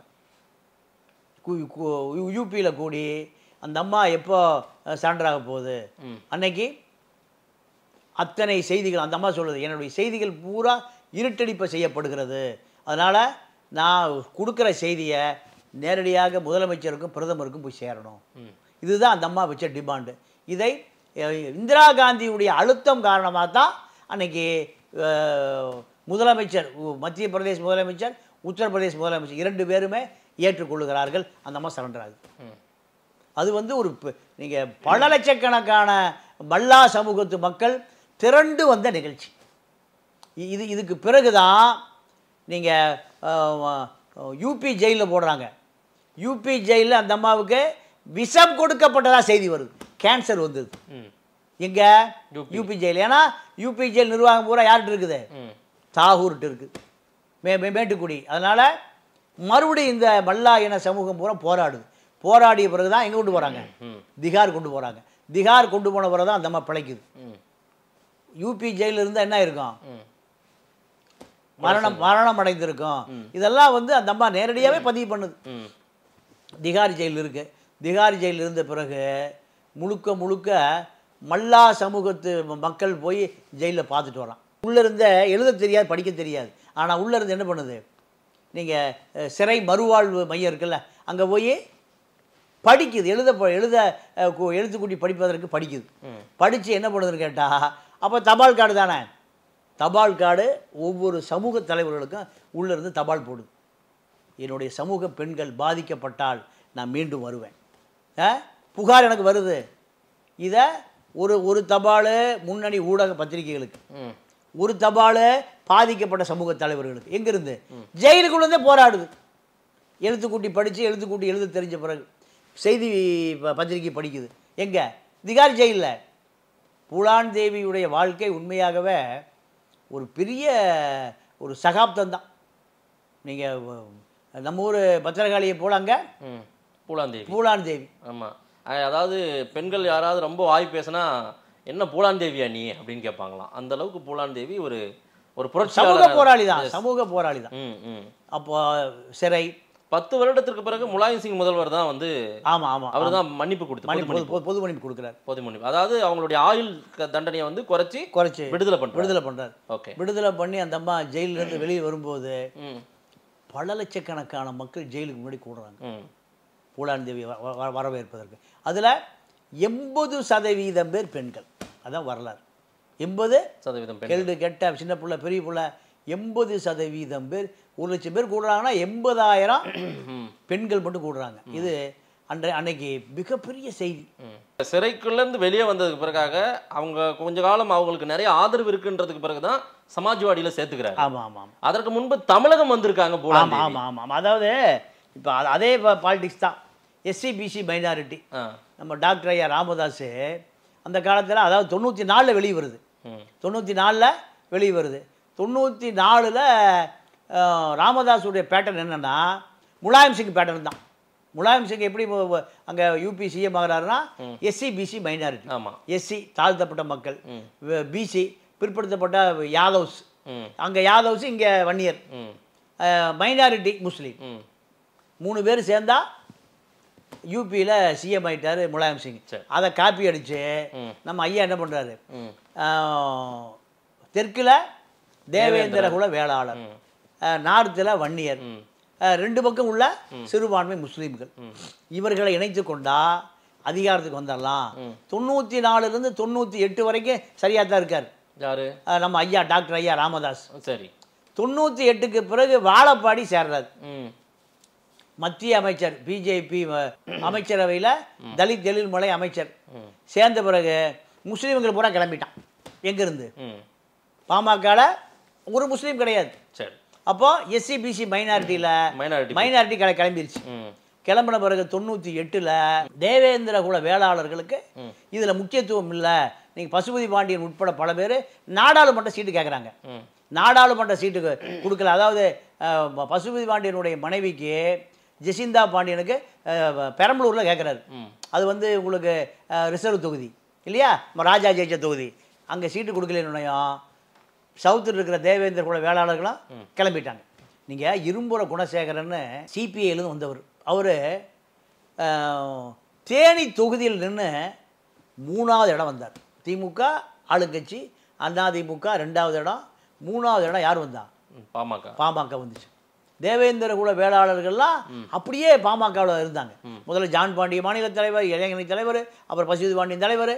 யூபியில் கூடி அந்த அம்மா எப்போ சான்றாக போகுது அன்னைக்கு அத்தனை செய்திகள் அந்த அம்மா சொல்லுது என்னுடைய செய்திகள் பூரா இருட்டடிப்பு செய்யப்படுகிறது அதனால் நான் கொடுக்குற செய்தியை நேரடியாக முதலமைச்சருக்கும் பிரதமருக்கும் போய் சேரணும் இதுதான் அந்த அம்மா வச்ச டிமாண்டு இதை இந்திரா காந்தியுடைய அழுத்தம் காரணமாக தான் அன்னைக்கு முதலமைச்சர் மத்திய பிரதேஷ் முதலமைச்சர் உத்தரப்பிரதேஷ் முதலமைச்சர் இரண்டு பேருமே ஏற்றுக்கொள்ளுகிறார்கள் அந்த அம்மா சரண்டர் ஆகுது அது வந்து ஒரு நீங்கள் பல லட்சக்கணக்கான மல்லா சமூகத்து மக்கள் திரண்டு வந்த நிகழ்ச்சி இது இதுக்கு பிறகு தான் நீங்கள் யூபி ஜெயிலில் போடுறாங்க யூபி ஜெயிலில் அந்த அம்மாவுக்கு விஷம் கொடுக்கப்பட்டதாக செய்தி வருது கேன்சர் வந்தது எங்க யூபி ஜெயில் ஏன்னா யூபி ஜெயில் நிர்வாகம் பூரா யார்கிட்ட இருக்குது தாகூர்கிட்ட இருக்குது மே மேட்டுக்குடி அதனால் மறுபடியும் இந்த மல்லா இன சமூகம் பூரா போராடுது போராடிய பிறகு தான் கொண்டு போகிறாங்க திகார் கொண்டு போகிறாங்க திகார் கொண்டு போன பிறகு தான் அந்த பிழைக்குது யூபி ஜெயிலில் இருந்தால் என்ன இருக்கும் மரணம் மரணம் அடைந்திருக்கும் இதெல்லாம் வந்து அந்த அம்மா நேரடியாகவே பதிவு பண்ணுது திகார் ஜெயில் இருக்குது திகார் ஜெயில் இருந்த பிறகு முழுக்க முழுக்க மல்லா சமூகத்து மக்கள் போய் ஜெயிலில் பார்த்துட்டு வரலாம் உள்ளே இருந்த எழுத தெரியாது படிக்க தெரியாது ஆனால் உள்ளே இருந்து என்ன பண்ணுது நீங்கள் சிறை மறுவாழ்வு மையம் இருக்குல்ல அங்கே போய் படிக்குது எழுத எழுத எழுத்துக்கூட்டி படிப்பதற்கு படிக்குது படித்து என்ன பண்ணுதுன்னு கேட்டால் அப்போ தபால் கார்டு தானே தபால் கார்டு ஒவ்வொரு சமூக தலைவர்களுக்கும் உள்ளேருந்து தபால் போடுது என்னுடைய சமூக பெண்கள் பாதிக்கப்பட்டால் நான் மீண்டும் வருவேன் புகார் எனக்கு வருது இதை ஒரு ஒரு தபால் முன்னணி ஊடக பத்திரிகைகளுக்கு ஒரு தபால் பாதிக்கப்பட்ட சமூக தலைவர்களுக்கு எங்கேருந்து ஜெயிலுக்குள்ளே போராடுது எழுத்துக்கூட்டி படித்து எழுத்துக்கூட்டி எழுத தெரிஞ்ச பிறகு செய்தி பத்திரிகை படிக்குது எங்கே திகார் ஜெயிலில் புலான் தேவியுடைய வாழ்க்கை உண்மையாகவே ஒரு பெரிய ஒரு சகாப்தம் தான் நீங்கள் நம்ம ஊர் பத்திரகாளியை போலாங்க பூலாந்தேவி பூலான் தேவி ஆமாம் அதாவது பெண்கள் யாராவது ரொம்ப வாய் பேசுனா என்ன தேவியா நீ அப்படின்னு கேட்பாங்களாம் அந்த அளவுக்கு தேவி ஒரு ஒரு புரட்சி சமூக போராளி தான் சமூக போராளி தான் அப்போ சிறை பத்து வருடத்திற்கு பிறகு முலாயம் சிங் முதல்வர் தான் வந்து ஆமா ஆமா அவர் தான் மன்னிப்பு கொடுத்து பொது மன்னிப்பு கொடுக்குறாரு பொது மன்னிப்பு அதாவது அவங்களுடைய ஆயுள் தண்டனையை வந்து குறைச்சி குறைச்சி விடுதலை பண்ண விடுதலை பண்றாரு ஓகே விடுதலை பண்ணி அந்த அம்மா இருந்து வெளியே வரும்போது பல லட்சக்கணக்கான மக்கள் ஜெயிலுக்கு முன்னாடி கூடுறாங்க பூலான் தேவி வரவேற்பதற்கு அதில் எண்பது சதவீதம் பேர் பெண்கள் அதான் வரலாறு எண்பது சதவீதம் கெல்டு கெட்ட சின்ன பிள்ளை பெரிய பிள்ளை எண்பது சதவீதம் பேர் ஒரு லட்சம் பேர் கூடுறாங்கன்னா எண்பதாயிரம் பெண்கள் மட்டும் கூடுறாங்க இது அன்றை அன்னைக்கு மிகப்பெரிய செய்தி சிறைக்குள்ளேருந்து வெளியே வந்ததுக்கு பிறகாக அவங்க கொஞ்ச காலம் அவங்களுக்கு நிறைய ஆதரவு இருக்குன்றதுக்கு பிறகு தான் சமாஜ்வாடியில் சேர்த்துக்கிறாங்க ஆமாம் ஆமாம் அதற்கு முன்பு தமிழகம் வந்திருக்காங்க போல ஆமாம் ஆமாம் ஆமாம் அதாவது இப்போ அதே பாலிடிக்ஸ் தான் எஸ்சிபிசி மைனாரிட்டி நம்ம டாக்டர் ஐயா ராமதாஸ் அந்த காலத்தில் அதாவது தொண்ணூற்றி நாலில் வெளியே வருது தொண்ணூற்றி நாலில் வெளியே வருது தொண்ணூற்றி நாலில் ராமதாஸுடைய பேட்டர்ன் என்னென்னா முலாயம் சிங் பேட்டர்ன் தான் முலாயம் சிங் எப்படி அங்கே யூபி சிஎம் ஆகிறாருன்னா எஸ்சி பிசி மைனாரிட்டி ஆமாம் எஸ்சி தாழ்த்தப்பட்ட மக்கள் பிசி பிற்படுத்தப்பட்ட யாதவ்ஸ் அங்கே யாதவ்ஸ் இங்கே வன்னியர் மைனாரிட்டி முஸ்லீம் மூணு பேர் சேர்ந்தால் யூபியில் சிஎம் ஆகிட்டார் முலாயம் சிங் அதை காப்பி அடித்து நம்ம ஐயா என்ன பண்ணுறாரு தெற்கில் தேவேந்திர குல வேளாளர் நார்த்தில் வன்னியர் ரெண்டு பக்கம் உள்ள சிறுபான்மை முஸ்லீம்கள் இவர்களை இணைத்து கொண்டா அதிகாரத்துக்கு வந்துடலாம் தொண்ணூற்றி நாலுலேருந்து தொண்ணூற்றி எட்டு வரைக்கும் சரியாக தான் இருக்கார் நம்ம ஐயா டாக்டர் ஐயா ராமதாஸ் சரி தொண்ணூற்றி எட்டுக்கு பிறகு வாழப்பாடி சேர்றாரு மத்திய அமைச்சர் பிஜேபி அமைச்சரவையில் தலித் மலை அமைச்சர் சேர்ந்த பிறகு முஸ்லீம்கள் பூரா கிளம்பிட்டான் எங்கேருந்து பாமகவில் ஒரு முஸ்லீம் கிடையாது சரி அப்போ எஸ்சி பிசி மைனாரிட்டியில் மைனாரிட்டி மைனாரிட்டி கடை கிளம்பிருச்சு கிளம்பின பிறகு தொண்ணூற்றி எட்டில் தேவேந்திர குல வேளாளர்களுக்கு இதில் முக்கியத்துவம் இல்லை நீங்கள் பசுபதி பாண்டியன் உட்பட பல பேர் நாடாளுமன்ற சீட்டு கேட்குறாங்க நாடாளுமன்ற சீட்டு கொடுக்கல அதாவது பசுபதி பாண்டியனுடைய மனைவிக்கு ஜெசிந்தா பாண்டியனுக்கு பெரம்பலூரில் கேட்குறாரு அது வந்து உங்களுக்கு ரிசர்வ் தொகுதி இல்லையா நம்ம ராஜா ஜெயிச்ச தொகுதி அங்கே சீட்டு கொடுக்கலன்னுடையும் சவுத்தில் இருக்கிற தேவேந்திர கூட வேளாளர்களும் கிளம்பிட்டாங்க நீங்கள் இரும்புற குணசேகரன்னு சிபிஐலேருந்து வந்தவர் அவர் தேனி தொகுதியில் நின்று மூணாவது இடம் வந்தார் திமுக ஆளுங்கட்சி அதிமுக ரெண்டாவது இடம் மூணாவது இடம் யார் வந்தா பாமக பாமக வந்துச்சு தேவேந்திர குல வேளாளர்கள்லாம் அப்படியே பாமகவில் இருந்தாங்க முதல்ல ஜான் பாண்டிய மாநில தலைவர் இளைஞரணி தலைவர் அப்புறம் பசுபதி பாண்டியன் தலைவர்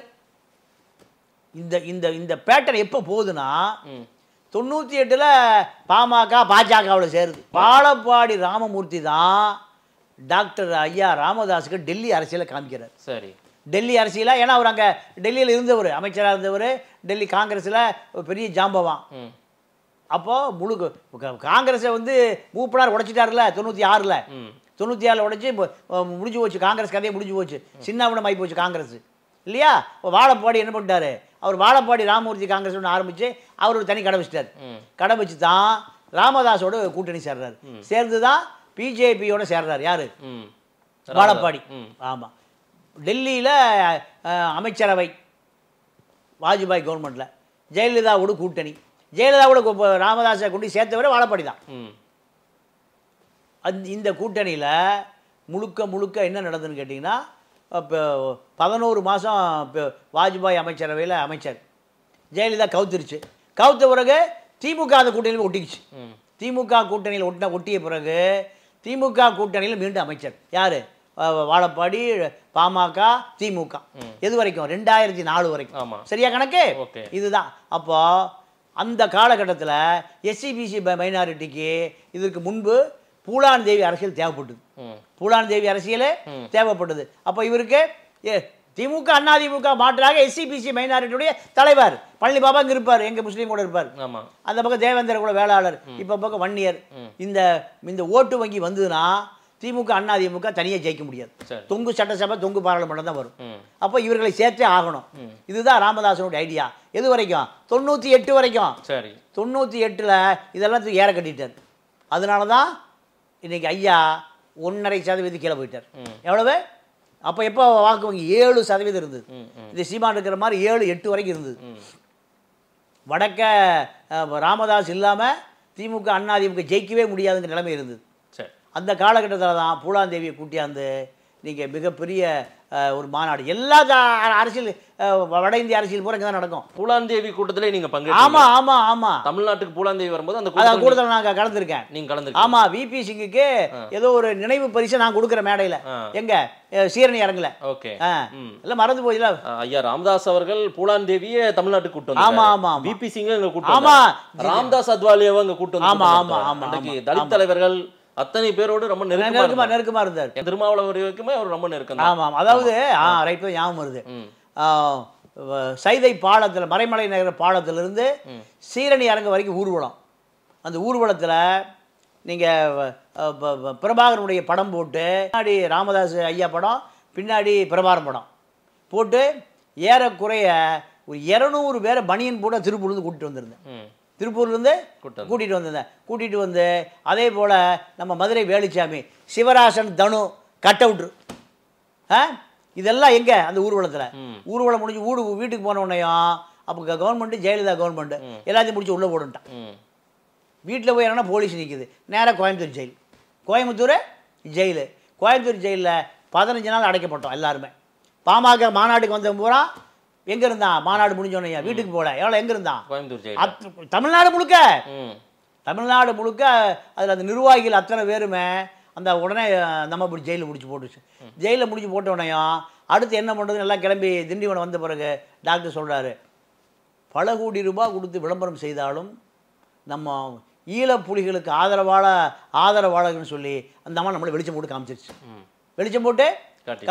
இந்த இந்த இந்த பேட்டன் எப்போ போகுதுன்னா தொண்ணூற்றி எட்டில் பாமக பாஜகவில் சேருது பாலப்பாடி ராமமூர்த்தி தான் டாக்டர் ஐயா ராமதாஸுக்கு டெல்லி அரசியலில் காமிக்கிறார் சரி டெல்லி அரசியலாக ஏன்னா அவர் அங்கே டெல்லியில் இருந்தவர் அமைச்சராக இருந்தவர் டெல்லி காங்கிரஸில் பெரிய ஜாம்பவான் அப்போது முழு காங்கிரஸை வந்து மூப்பனார் உடைச்சிட்டார்ல தொண்ணூற்றி ஆறில் தொண்ணூற்றி ஆறில் உடைச்சி முடிஞ்சு போச்சு காங்கிரஸ் கதையை முடிஞ்சு போச்சு சின்னாவனம் ஆகி போச்சு காங்கிரஸ் இல்லையா இப்போ வாழப்பாடி என்ன பண்ணிட்டாரு அவர் வாழப்பாடி ராமமூர்த்தி காங்கிரஸ் ஒன்று ஆரம்பித்து அவர் ஒரு தனி கடை வச்சுட்டார் கடை வச்சு தான் ராமதாஸோட கூட்டணி சேர்றாரு சேர்ந்து தான் பிஜேபியோட சேர்றாரு யார் வாழப்பாடி ஆமாம் டெல்லியில் அமைச்சரவை வாஜ்பாய் கவர்மெண்ட்டில் ஜெயலலிதாவோட கூட்டணி ஜெயலலிதாவோட ராமதாஸை கொண்டு சேர்த்தவரை வாழப்பாடி தான் அந் இந்த கூட்டணியில் முழுக்க முழுக்க என்ன நடந்ததுன்னு கேட்டிங்கன்னா இப்போ பதினோரு மாதம் இப்போ வாஜ்பாய் அமைச்சரவையில் அமைச்சர் ஜெயலலிதா கவுத்துருச்சு கவுத்த பிறகு திமுக அந்த கூட்டணியில் ஒட்டிக்குச்சு திமுக கூட்டணியில் ஒட்டின ஒட்டிய பிறகு திமுக கூட்டணியில் மீண்டும் அமைச்சர் யார் வாழப்பாடி பாமக திமுக எது வரைக்கும் ரெண்டாயிரத்தி நாலு வரைக்கும் சரியா கணக்கு இதுதான் அப்போது அந்த காலகட்டத்தில் எஸ்சிபிசி மைனாரிட்டிக்கு இதற்கு முன்பு பூலான் தேவி அரசியல் தேவைப்பட்டது பூலான் தேவி அரசியலே தேவைப்பட்டது அப்போ இவருக்கு திமுக அண்ணா திமுக மாற்றாக எஸ்சிபிசி மைனாரிட்டியுடைய தலைவர் பழனி பாபா அங்கே இருப்பார் எங்கள் முஸ்லீம் கூட இருப்பார் அந்த பக்கம் தேவேந்திர கூட வேளாளர் இப்போ பக்கம் வன்னியர் இந்த இந்த ஓட்டு வங்கி வந்ததுன்னா திமுக அண்ணா திமுக தனியாக ஜெயிக்க முடியாது தொங்கு சட்டசபை தொங்கு பாராளுமன்றம் தான் வரும் அப்போ இவர்களை சேர்த்தே ஆகணும் இதுதான் ராமதாசனுடைய ஐடியா எது வரைக்கும் தொண்ணூற்றி எட்டு வரைக்கும் சரி தொண்ணூற்றி எட்டில் இதெல்லாம் ஏற கட்டிட்டார் அதனால தான் இன்றைக்கி ஐயா ஒன்றரை சதவீதம் கீழே போயிட்டார் எவ்வளவு அப்போ எப்போ வாக்கு வங்கி ஏழு சதவீதம் இருந்தது இது சீமான் இருக்கிற மாதிரி ஏழு எட்டு வரைக்கும் இருந்தது வடக்க ராமதாஸ் இல்லாமல் திமுக அண்ணா திமுக ஜெயிக்கவே முடியாதுங்கிற நிலைமை இருந்தது அந்த காலகட்டத்தில் தான் பூலாந்தேவியை கூட்டியாந்து நீங்கள் மிகப்பெரிய ஒரு மாநாடு எல்லா அரசியல் வட இந்திய அரசியல் பூரா இங்கே தான் நடக்கும் பூலாந்தேவி கூட்டத்திலே நீங்கள் பங்கு ஆமாம் ஆமாம் ஆமாம் தமிழ்நாட்டுக்கு பூலாந்தேவி வரும்போது அந்த கூட்டத்தில் நான் கலந்துருக்கேன் நீங்கள் கலந்து ஆமாம் விபி சிங்குக்கு ஏதோ ஒரு நினைவு பரிசை நான் கொடுக்குற மேடையில் எங்கே சீரணி இறங்கல ஓகே இல்லை மறந்து போயில ஐயா ராமதாஸ் அவர்கள் பூலாந்தேவியே தமிழ்நாட்டுக்கு கூட்டம் ஆமா ஆமா விபி சிங்கும் இங்க கூட்டம் ஆமாம் ராமதாஸ் அத்வாலியாவும் இங்க கூட்டம் ஆமா ஆமா ஆமா தலித் தலைவர்கள் அத்தனை பேரோடு ரொம்ப நெருக்கமா நெருக்கமா இருந்தார் திருமாவளவர் வரைக்குமே அவர் ரொம்ப நெருக்கம் ஆமாம் அதாவது ஆ ஞாபகம் வருது சைதை பாலத்தில் மறைமலை நகர பாலத்திலிருந்து சீரணி அரங்கு வரைக்கும் ஊர்வலம் அந்த ஊர்வலத்தில் நீங்கள் பிரபாகரனுடைய படம் போட்டு பின்னாடி ராமதாஸ் ஐயா படம் பின்னாடி பிரபாகரன் படம் போட்டு ஏறக்குறைய ஒரு இரநூறு பேரை பனியன் போட திருப்பூர்லேருந்து கூட்டிகிட்டு வந்திருந்தேன் திருப்பூர்லேருந்து கூட்டிகிட்டு வந்திருந்தேன் கூட்டிகிட்டு வந்து அதே போல் நம்ம மதுரை வேலுச்சாமி சிவராசன் தனு கட் அவுட்ரு ஆ இதெல்லாம் எங்கே அந்த ஊர்வலத்தில் ஊர்வலம் முடிஞ்சு வீடு வீட்டுக்கு போன உடனேயும் அப்போ கவர்மெண்ட்டு ஜெயலலிதா கவர்மெண்ட்டு எல்லாத்தையும் முடிச்சு உள்ளே போடுன்ட்டான் வீட்டில் போய் என்னென்னா போலீஸ் நிற்கிது நேராக கோயம்புத்தூர் ஜெயில் கோயம்புத்தூர் ஜெயிலு கோயம்புத்தூர் ஜெயிலில் பதினஞ்சு நாள் அடைக்கப்பட்டோம் எல்லாருமே பாமக மாநாட்டுக்கு வந்த பூரா எங்கே இருந்தான் மாநாடு முடிஞ்சோன்னு வீட்டுக்கு போகல எவ்வளவு எங்கே இருந்தான் கோயம்புத்தூர் தமிழ்நாடு முழுக்க தமிழ்நாடு முழுக்க அதில் அந்த நிர்வாகிகள் அத்தனை பேருமே அந்த உடனே நம்ம இப்படி ஜெயிலில் முடிச்சு போட்டுச்சு ஜெயிலில் முடிச்சு போட்ட உடனே அடுத்து என்ன பண்ணுறதுன்னு நல்லா கிளம்பி திண்டிவனம் வந்த பிறகு டாக்டர் சொல்கிறாரு பல கோடி ரூபாய் கொடுத்து விளம்பரம் செய்தாலும் நம்ம ஈழ புலிகளுக்கு ஆதரவாள ஆதரவாளர்கள் சொல்லி அந்த அம்மா நம்மளை வெளிச்சம் போட்டு காமிச்சிருச்சு வெளிச்சம் போட்டு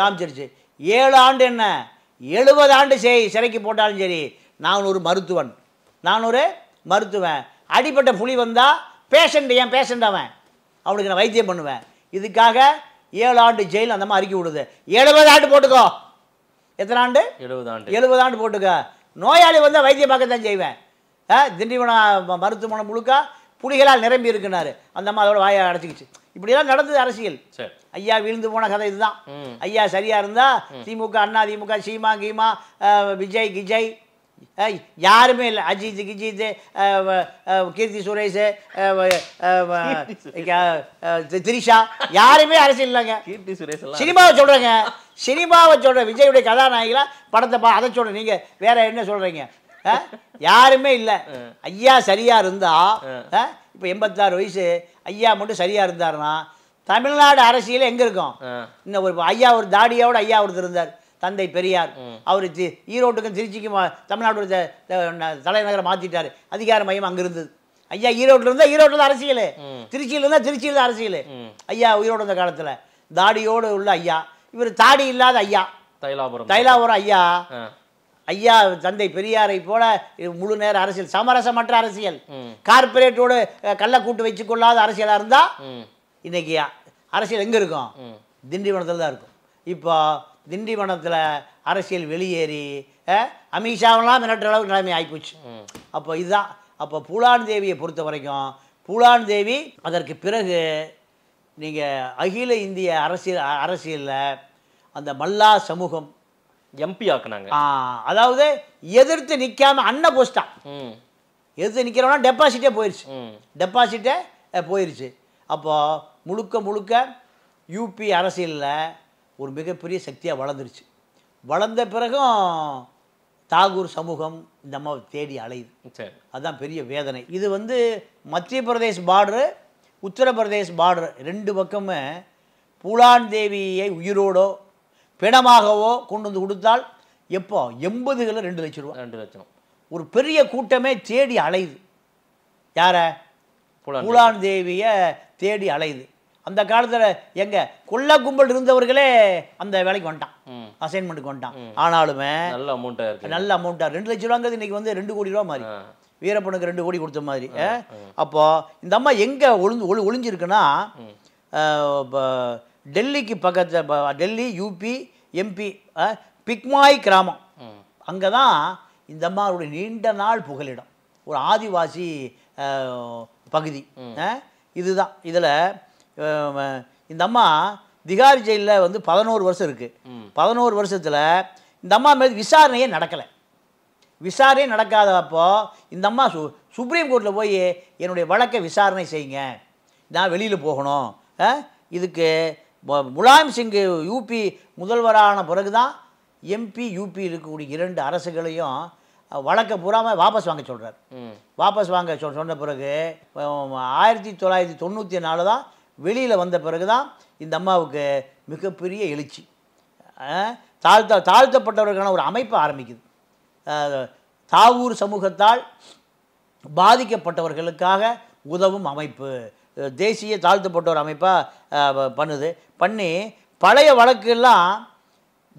காமிச்சிருச்சு ஏழு ஆண்டு என்ன எழுபது ஆண்டு செய் சிறைக்கு போட்டாலும் சரி நான் ஒரு மருத்துவன் நான் ஒரு மருத்துவன் அடிப்பட்ட புலி வந்தால் பேஷண்ட் ஏன் பேஷண்ட் அவன் அவனுக்கு நான் வைத்தியம் பண்ணுவேன் இதுக்காக ஏழு ஆண்டு ஜெயில் அந்த மாதிரி அறிக்கை விடுது எழுபது ஆண்டு போட்டுக்கோ எத்தனை ஆண்டு எழுபது ஆண்டு எழுபது ஆண்டு போட்டுக்கோ நோயாளி வந்தால் வைத்தியம் தான் செய்வேன் திண்டிவனம் மருத்துவமனை முழுக்க புலிகளால் நிரம்பி இருக்குனாரு அந்த மாதிரி அதோட வாயை அடைச்சிக்கிச்சு இப்படியெல்லாம் நடந்தது அரசியல் ஐயா வீழ்ந்து போன கதை இதுதான் ஐயா சரியா இருந்தா திமுக அண்ணா திமுக சீமா கீமா விஜய் கிஜய் யாருமே இல்லை அஜித் கிஜித் கீர்த்தி சுரேஷ் திரிஷா யாருமே அரசியல் இல்லைங்க கீர்த்தி சுரேஷ் சினிமாவை சொல்றேங்க சினிமாவை சொல்கிறேன் விஜயுடைய கதாநாயகிலாம் படத்தை பா அதை சொல்ற நீங்க வேற என்ன சொல்றீங்க யாருமே இல்லை ஐயா சரியா இருந்தா இப்போ எண்பத்தாறு வயசு ஐயா மட்டும் சரியாக இருந்தார்னா தமிழ்நாடு அரசியல் எங்கே இருக்கும் இன்னும் ஒரு ஐயா ஒரு தாடியோட ஐயா ஒருத்தர் இருந்தார் தந்தை பெரியார் அவர் தி ஈரோட்டுக்கும் திருச்சிக்கும் தமிழ்நாட்டோட தலைநகரை மாற்றிட்டார் அதிகார மையம் அங்கே இருந்தது ஐயா ஈரோட்டில் இருந்தால் ஈரோட்டில் தான் அரசியல் திருச்சியில் இருந்தால் திருச்சியில் தான் அரசியல் ஐயா உயிரோடு இந்த காலத்தில் தாடியோடு உள்ள ஐயா இவர் தாடி இல்லாத ஐயா தைலாபுரம் தைலாபுரம் ஐயா ஐயா தந்தை பெரியாரை போல முழு நேர அரசியல் சமரசமற்ற அரசியல் கார்பரேட்டோடு கள்ள கூட்டு வச்சு கொள்ளாத அரசியலாக இருந்தால் இன்னைக்கு அரசியல் எங்கே இருக்கும் திண்டிவனத்தில் தான் இருக்கும் இப்போ திண்டிவனத்தில் அரசியல் வெளியேறி அமித்ஷாவெல்லாம் மிரட்டுற அளவுக்கு நிலைமை ஆகிப்போச்சு அப்போ இதுதான் அப்போ பூலான் தேவியை பொறுத்த வரைக்கும் பூலான் தேவி அதற்கு பிறகு நீங்கள் அகில இந்திய அரசியல் அரசியலில் அந்த மல்லா சமூகம் எம்பி ஆக்குனாங்க அதாவது எதிர்த்து நிற்காம அண்ணன் போஸ்டா எதிர்த்து நிற்கிறவனா டெபாசிட்டே போயிடுச்சு டெபாசிட்டே போயிடுச்சு அப்போது முழுக்க முழுக்க யூபி அரசியலில் ஒரு மிகப்பெரிய சக்தியாக வளர்ந்துருச்சு வளர்ந்த பிறகும் தாகூர் சமூகம் இந்த தேடி அலையுது அதுதான் பெரிய வேதனை இது வந்து மத்திய பிரதேஷ் பார்டரு உத்தரப்பிரதேஷ் பார்டரு ரெண்டு பக்கமும் பூலான் தேவியை உயிரோடோ பிணமாகவோ கொண்டு வந்து கொடுத்தால் எப்போ எண்பது கிலோ ரெண்டு லட்சம் ரூபா ரெண்டு லட்சம் ஒரு பெரிய கூட்டமே தேடி அலையுது யாரை புலான் தேவியை தேடி அலையுது அந்த காலத்தில் எங்க கொள்ள கும்பல் இருந்தவர்களே அந்த வேலைக்கு வந்துட்டான் அசைன்மெண்ட்டுக்கு வந்துட்டான் ஆனாலுமே நல்ல அமௌண்ட்டாக நல்ல அமௌண்ட்டாக ரெண்டு லட்ச ரூபாங்கிறது இன்னைக்கு வந்து ரெண்டு கோடி ரூபா மாதிரி வீரப்பனுக்கு ரெண்டு கோடி கொடுத்த மாதிரி அப்போ இந்த அம்மா எங்கே ஒளிஞ்சு ஒளி ஒளிஞ்சிருக்குன்னா டெல்லிக்கு பக்கத்தில் டெல்லி யூபி எம்பி பிக்மாய் கிராமம் அங்கே தான் இந்த மாதிரி நீண்ட நாள் புகலிடம் ஒரு ஆதிவாசி பகுதி இதுதான் இதில் இந்த அம்மா திகார் ஜெயிலில் வந்து பதினோரு வருஷம் இருக்குது பதினோரு வருஷத்தில் இந்த அம்மா மீது விசாரணையே நடக்கலை விசாரணையே நடக்காதப்போ இந்த அம்மா சு சுப்ரீம் கோர்ட்டில் போய் என்னுடைய வழக்கை விசாரணை செய்யுங்க நான் வெளியில் போகணும் இதுக்கு முலாயம் சிங் யூபி முதல்வரான பிறகு தான் எம்பி யூபி இருக்கக்கூடிய இரண்டு அரசுகளையும் வழக்க பூராமல் வாபஸ் வாங்க சொல்கிறார் வாபஸ் வாங்க சொல் சொன்ன பிறகு ஆயிரத்தி தொள்ளாயிரத்தி தொண்ணூற்றி நாலு தான் வெளியில் வந்த பிறகு தான் இந்த அம்மாவுக்கு மிகப்பெரிய எழுச்சி தாழ்த்த தாழ்த்தப்பட்டவர்களுக்கான ஒரு அமைப்பு ஆரம்பிக்குது தாவூர் சமூகத்தால் பாதிக்கப்பட்டவர்களுக்காக உதவும் அமைப்பு தேசிய தாழ்த்தப்பட்டோர் அமைப்பாக பண்ணுது பண்ணி பழைய வழக்கெல்லாம்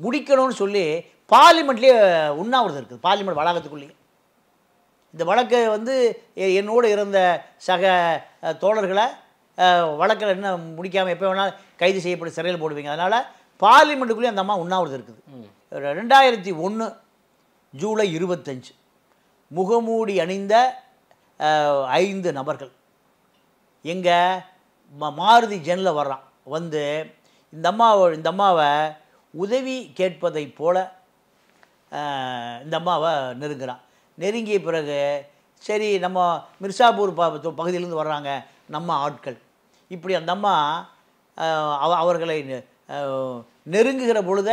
முடிக்கணும்னு சொல்லி பார்லிமெண்ட்லேயே உண்ணாவிரதம் இருக்குது பார்லிமெண்ட் வளாகத்துக்குள்ளேயே இந்த வழக்கை வந்து என்னோடு இருந்த சக தோழர்களை வழக்கில் என்ன முடிக்காமல் எப்போ வேணாலும் கைது செய்யப்பட்டு சிறையில் போடுவீங்க அதனால் பார்லிமெண்ட்டுக்குள்ளேயே அந்த அம்மா உண்ணாவிரதம் இருக்குது ரெண்டாயிரத்தி ஒன்று ஜூலை இருபத்தஞ்சு முகமூடி அணிந்த ஐந்து நபர்கள் எங்கள் மாருதி ஜெனில் வர்றான் வந்து இந்த அம்மாவை இந்த அம்மாவை உதவி கேட்பதை போல் இந்த அம்மாவை நெருங்குறான் நெருங்கிய பிறகு சரி நம்ம மிர்சாபூர் ப பகுதியிலேருந்து வர்றாங்க நம்ம ஆட்கள் இப்படி அந்த அம்மா அவ அவர்களை நெருங்குகிற பொழுத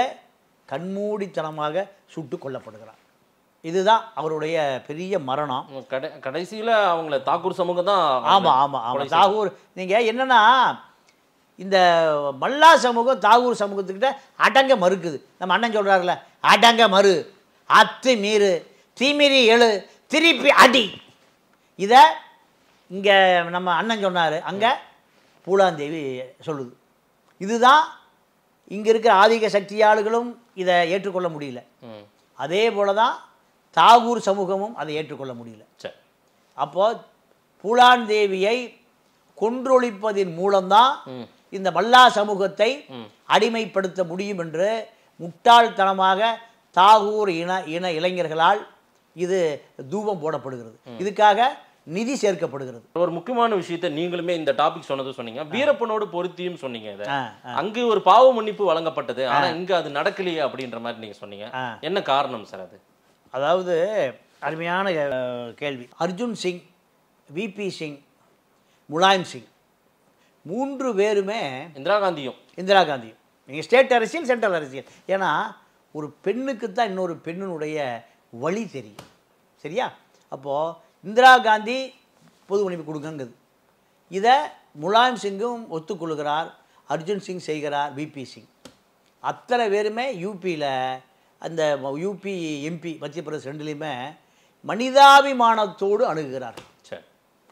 கண்மூடித்தனமாக சுட்டு கொல்லப்படுகிறார் இதுதான் அவருடைய பெரிய மரணம் கடை கடைசியில் அவங்கள தாக்கூர் சமூகம் தான் ஆமாம் ஆமாம் ஆமாம் தாகூர் நீங்கள் என்னென்னா இந்த மல்லா சமூகம் தாகூர் சமூகத்துக்கிட்ட அடங்க மறுக்குது நம்ம அண்ணன் சொல்கிறாருல அடங்க மறு அத்து மீறு தீமிரி எழு திருப்பி அடி இதை இங்கே நம்ம அண்ணன் சொன்னார் அங்கே பூலாந்தேவி சொல்லுது இதுதான் இங்கே இருக்கிற ஆதிக்க சக்தி ஆளுகளும் இதை ஏற்றுக்கொள்ள முடியல அதே போல் தான் தாகூர் சமூகமும் அதை ஏற்றுக்கொள்ள முடியல சரி அப்போ பூலான் தேவியை கொன்றொழிப்பதின் மூலம்தான் இந்த மல்லா சமூகத்தை அடிமைப்படுத்த முடியும் என்று முட்டாள்தனமாக தாகூர் இன இன இளைஞர்களால் இது தூபம் போடப்படுகிறது இதுக்காக நிதி சேர்க்கப்படுகிறது ஒரு முக்கியமான விஷயத்த நீங்களுமே இந்த டாபிக் சொன்னது சொன்னீங்க வீரப்பனோடு பொருத்தியும் சொன்னீங்க இதை அங்கு ஒரு பாவ மன்னிப்பு வழங்கப்பட்டது ஆனா இங்க அது நடக்கலையே அப்படின்ற மாதிரி நீங்க சொன்னீங்க என்ன காரணம் சார் அது அதாவது அருமையான கேள்வி அர்ஜுன் சிங் விபி சிங் முலாயம் சிங் மூன்று பேருமே இந்திரா காந்தியும் இந்திரா காந்தியும் நீங்கள் ஸ்டேட் அரசியல் சென்ட்ரல் அரசியல் ஏன்னா ஒரு பெண்ணுக்கு தான் இன்னொரு பெண்ணினுடைய வழி தெரியும் சரியா அப்போது இந்திரா காந்தி பொது உணவு கொடுக்குங்கிறது இதை முலாயம் சிங்கும் ஒத்துக்கொள்கிறார் அர்ஜுன் சிங் செய்கிறார் விபி சிங் அத்தனை பேருமே யூபியில் அந்த யூபி எம்பி மத்திய பிரதேசம் ரெண்டுலேயுமே மனிதாபிமானத்தோடு அணுகுகிறார் சரி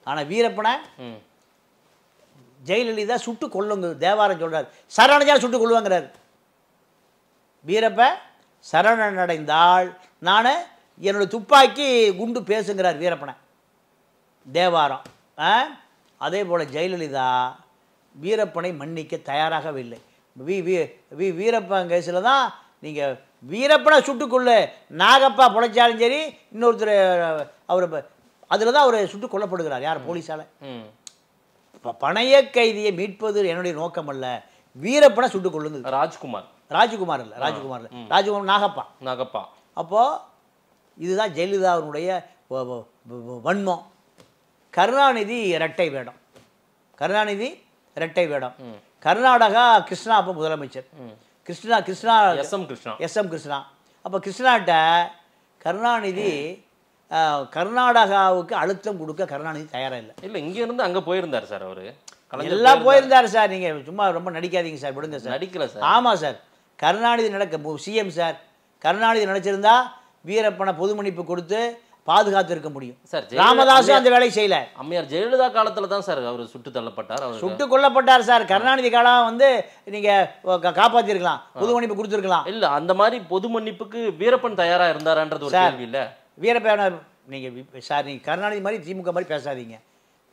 ஆனால் வீரப்பனை ஜெயலலிதா சுட்டு கொல்லுங்க தேவாரம் சொல்கிறார் சரணடைஞ்சா சுட்டு கொள்ளுவாங்கிறார் வீரப்ப சரணடைந்தால் நான் என்னோடய துப்பாக்கி குண்டு பேசுங்கிறார் வீரப்பனை தேவாரம் அதே போல் ஜெயலலிதா வீரப்பனை மன்னிக்க தயாராகவில்லை வி வீ வீரப்பன் கேஸில் தான் நீங்கள் வீரப்பனை சுட்டுக்கொள்ள நாகப்பா பொழைச்சாலும் சரி இன்னொருத்தர் அவர் அதில் தான் அவர் சுட்டு கொல்லப்படுகிறார் யார் போலீஸால் பணைய கைதியை மீட்பது என்னுடைய நோக்கம் அல்ல வீரப்பனை சுட்டு கொள்ளுது ராஜ்குமார் ராஜ்குமார் இல்லை ராஜ்குமார் இல்லை ராஜ்குமார் நாகப்பா நாகப்பா அப்போது இதுதான் ஜெயலலிதா அவருடைய வன்மம் கருணாநிதி இரட்டை வேடம் கருணாநிதி இரட்டை வேடம் கர்நாடகா கிருஷ்ணா அப்போ முதலமைச்சர் Krishna Krishna S M Krishna S M Krishna அப்போ கிருஷ்ணாட்ட கருணாநிதி கர்நாடகாவுக்கு அழுத்தம் கொடுக்க கருணாநிதி தயாராக இல்லை இல்லை இங்கேருந்து அங்கே போயிருந்தார் சார் அவர் எல்லாம் போயிருந்தார் சார் நீங்கள் சும்மா ரொம்ப நடிக்காதீங்க சார் விடுங்க சார் நடிக்கல சார் ஆமாம் சார் கருணாநிதி நடக்க சிஎம் சார் கருணாநிதி நினச்சிருந்தா வீரப்பனை பொதுமன்னிப்பு கொடுத்து பாதுகாத்து இருக்க முடியும் சார் ராமதாஸும் அந்த வேலை செய்யல அம்மையார் ஜெயலலிதா காலத்துல தான் சார் அவர் சுட்டு தள்ளப்பட்டார் அவர் சுட்டு கொல்லப்பட்டார் சார் கருணாநிதி காலம் வந்து நீங்க காப்பாத்திருக்கலாம் பொது மன்னிப்பு கொடுத்துருக்கலாம் இல்ல அந்த மாதிரி பொது மன்னிப்புக்கு வீரப்பன் தயாரா இருந்தாரான்றது ஒரு கேள்வி இல்ல வீரப்பன் நீங்க சார் நீங்க கருணாநிதி மாதிரி திமுக மாதிரி பேசாதீங்க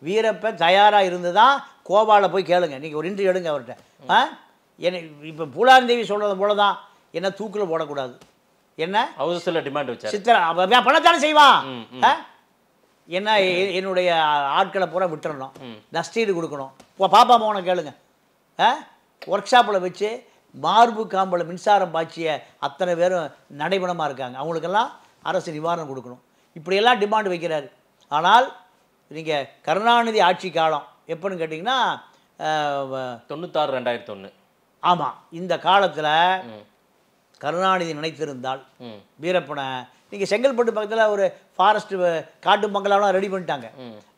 வீரப்பன் தயாரா இருந்துதான் கோபால போய் கேளுங்க நீங்க ஒரு இன்ட்ரி எடுங்க அவர்கிட்ட ஆஹ் என்னை இப்போ பூலாந்தேவி சொல்றது போலதான் என்ன தூக்குல போடக்கூடாது என்ன ஹவுஸில் டிமாண்ட் வச்சு சித்திரா பண்ணத்தானே செய்வான் ஏன்னா என்னுடைய ஆட்களை பூரா விட்டுறணும் நஷ்டீடு கொடுக்கணும் இப்போ பாப்பா மோனை கேளுங்க ஒர்க் ஷாப்பில் வச்சு மார்பு காம்பில் மின்சாரம் பாய்ச்சிய அத்தனை பேரும் நடைபணமாக இருக்காங்க அவங்களுக்கெல்லாம் அரசு நிவாரணம் கொடுக்கணும் இப்படியெல்லாம் டிமாண்ட் வைக்கிறார் ஆனால் நீங்கள் கருணாநிதி ஆட்சி காலம் எப்படின்னு கேட்டிங்கன்னா தொண்ணூத்தாறு ரெண்டாயிரத்தி ஒன்று ஆமாம் இந்த காலத்தில் கருணாநிதி நினைத்திருந்தால் வீரப்பனை நீங்கள் செங்கல்பட்டு பக்கத்தில் ஒரு ஃபாரஸ்ட் காட்டு பங்களாலாம் ரெடி பண்ணிட்டாங்க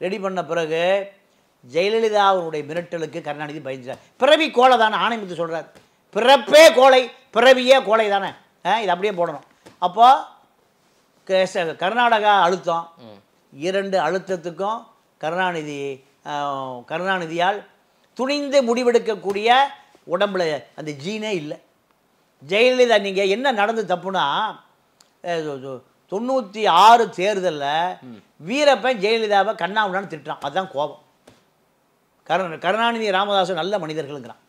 ரெடி பண்ண பிறகு ஜெயலலிதா அவருடைய மிரட்டலுக்கு கருணாநிதி பயந்துட்டார் பிறவி கோலை தானே ஆணைமுத்து சொல்கிறார் பிறப்பே கோலை பிறவியே கோலை தானே இது அப்படியே போடணும் அப்போது கர்நாடகா அழுத்தம் இரண்டு அழுத்தத்துக்கும் கருணாநிதி கருணாநிதியால் துணிந்து முடிவெடுக்கக்கூடிய உடம்புல அந்த ஜீனே இல்லை ஜெயலலிதா நீங்கள் என்ன நடந்து தப்புனா தொண்ணூற்றி ஆறு தேர்தலில் வீரப்பன் ஜெயலலிதாவை கண்ணா கண்ணாவுடான்னு திட்டான் அதுதான் கோபம் கரு கருணாநிதி ராமதாசு நல்ல மனிதர்களுங்கிறான்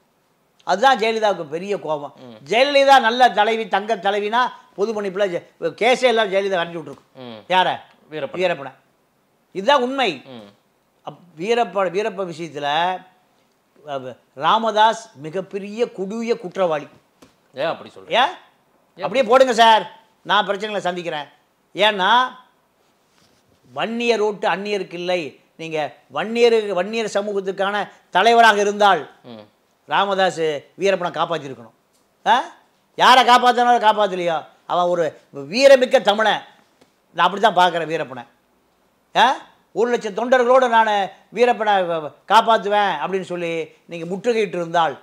அதுதான் ஜெயலலிதாவுக்கு பெரிய கோபம் ஜெயலலிதா நல்ல தலைவி தங்க தலைவினா பொதுமணிப்பில் கேசே எல்லாம் ஜெயலலிதா வரட்டி விட்ருக்கும் யார வீரப்ப வீரப்பனை இதுதான் உண்மை அப் வீரப்ப வீரப்ப விஷயத்தில் ராமதாஸ் மிகப்பெரிய குடிய குற்றவாளி ஏன் அப்படி சொல்கிறேன் ஏன் அப்படியே போடுங்க சார் நான் பிரச்சனைகளை சந்திக்கிறேன் ஏன்னா வன்னியர் ஓட்டு அந்நியருக்கு இல்லை நீங்கள் வன்னியர் வன்னியர் சமூகத்துக்கான தலைவராக இருந்தால் ராமதாஸ் வீரப்பனை காப்பாற்றிருக்கணும் ஆ யாரை காப்பாற்றினாலும் காப்பாற்றலையோ அவன் ஒரு வீரமிக்க தமிழன் நான் அப்படி தான் பார்க்குறேன் வீரப்பனை ஆ ஒரு லட்சம் தொண்டர்களோடு நான் வீரப்பனை காப்பாற்றுவேன் அப்படின்னு சொல்லி நீங்கள் முற்றுகையிட்டு இருந்தால்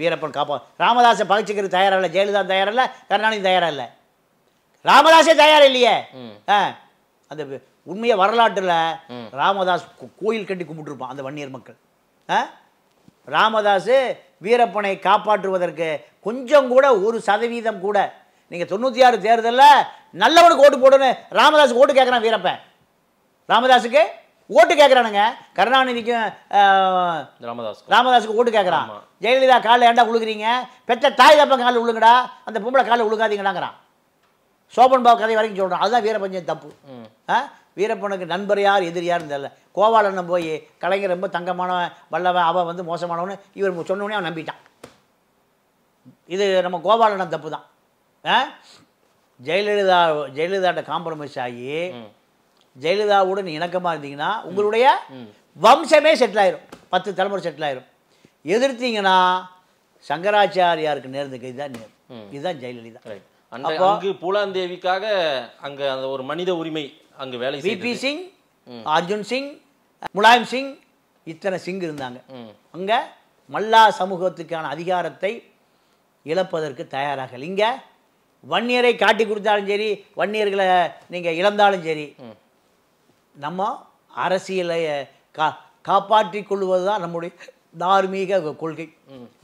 வீரப்பன் காப்பா ராமதாசை பகிச்சிக்கிறது தயாராக இல்லை ஜெயலலிதா தயாராக இல்லை கருணாநிதி தயாராக இல்லை ராமதாஸே தயாராக இல்லையே ஆ அந்த உண்மையை வரலாற்றில் ராமதாஸ் கோயில் கட்டி கும்பிட்டுருப்பான் அந்த வன்னியர் மக்கள் ஆ ராமதாஸ் வீரப்பனை காப்பாற்றுவதற்கு கொஞ்சம் கூட ஒரு சதவீதம் கூட நீங்கள் தொண்ணூற்றி ஆறு தேர்தலில் நல்லவனுக்கு ஓட்டு போடணும் ராமதாஸ் ஓட்டு கேட்குறான் வீரப்பன் ராமதாஸுக்கு ஓட்டு கேட்குறானுங்க கருணாநிதிக்கும் ராமதாஸ் ராமதாஸுக்கு ஓட்டு கேட்குறான் ஜெயலலிதா காலில் ஏண்டா உழுகுறீங்க பெற்ற தாய் தப்பா காலில் உழுங்கடா அந்த பொம்பளை காலில் உழுகாதீங்கடாங்கிறான் சோபன் பாபு கதை வரைக்கும் சொல்கிறான் அதுதான் வீரபஞ்சம் தப்பு வீரப்பனுக்கு நண்பர் யார் எதிர் யாருன்னு தெரியல கோவாலண்ணன் போய் கலைஞர் ரொம்ப தங்கமானவன் வல்லவன் அவன் வந்து மோசமானவனு இவர் சொன்னோடனே அவன் நம்பிட்டான் இது நம்ம கோபாலண்ணன் தப்பு தான் ஜெயலலிதா ஜெயலலிதாட்ட காம்ப்ரமைஸ் ஆகி ஜெயலலிதாவுடன் இணக்கமாக இருந்தீங்கன்னா உங்களுடைய வம்சமே செட்டில் ஆயிரும் பத்து தலைமுறை செட்டில் ஆயிரும் எதிர்த்தீங்கன்னா சங்கராச்சாரியாருக்கு நேர்ந்த கை தான் நேர் இதுதான் ஜெயலலிதா அங்கு பூலாந்தேவிக்காக அங்கே அந்த ஒரு மனித உரிமை அங்கே வேலை பி சிங் அர்ஜுன் சிங் முலாயம் சிங் இத்தனை சிங் இருந்தாங்க அங்கே மல்லா சமூகத்துக்கான அதிகாரத்தை இழப்பதற்கு தயாராக இங்கே வன்னியரை காட்டி கொடுத்தாலும் சரி வன்னியர்களை நீங்கள் இழந்தாலும் சரி நம்ம அரசியலை கா காப்பாற்றி கொள்வது தான் நம்முடைய தார்மீக கொள்கை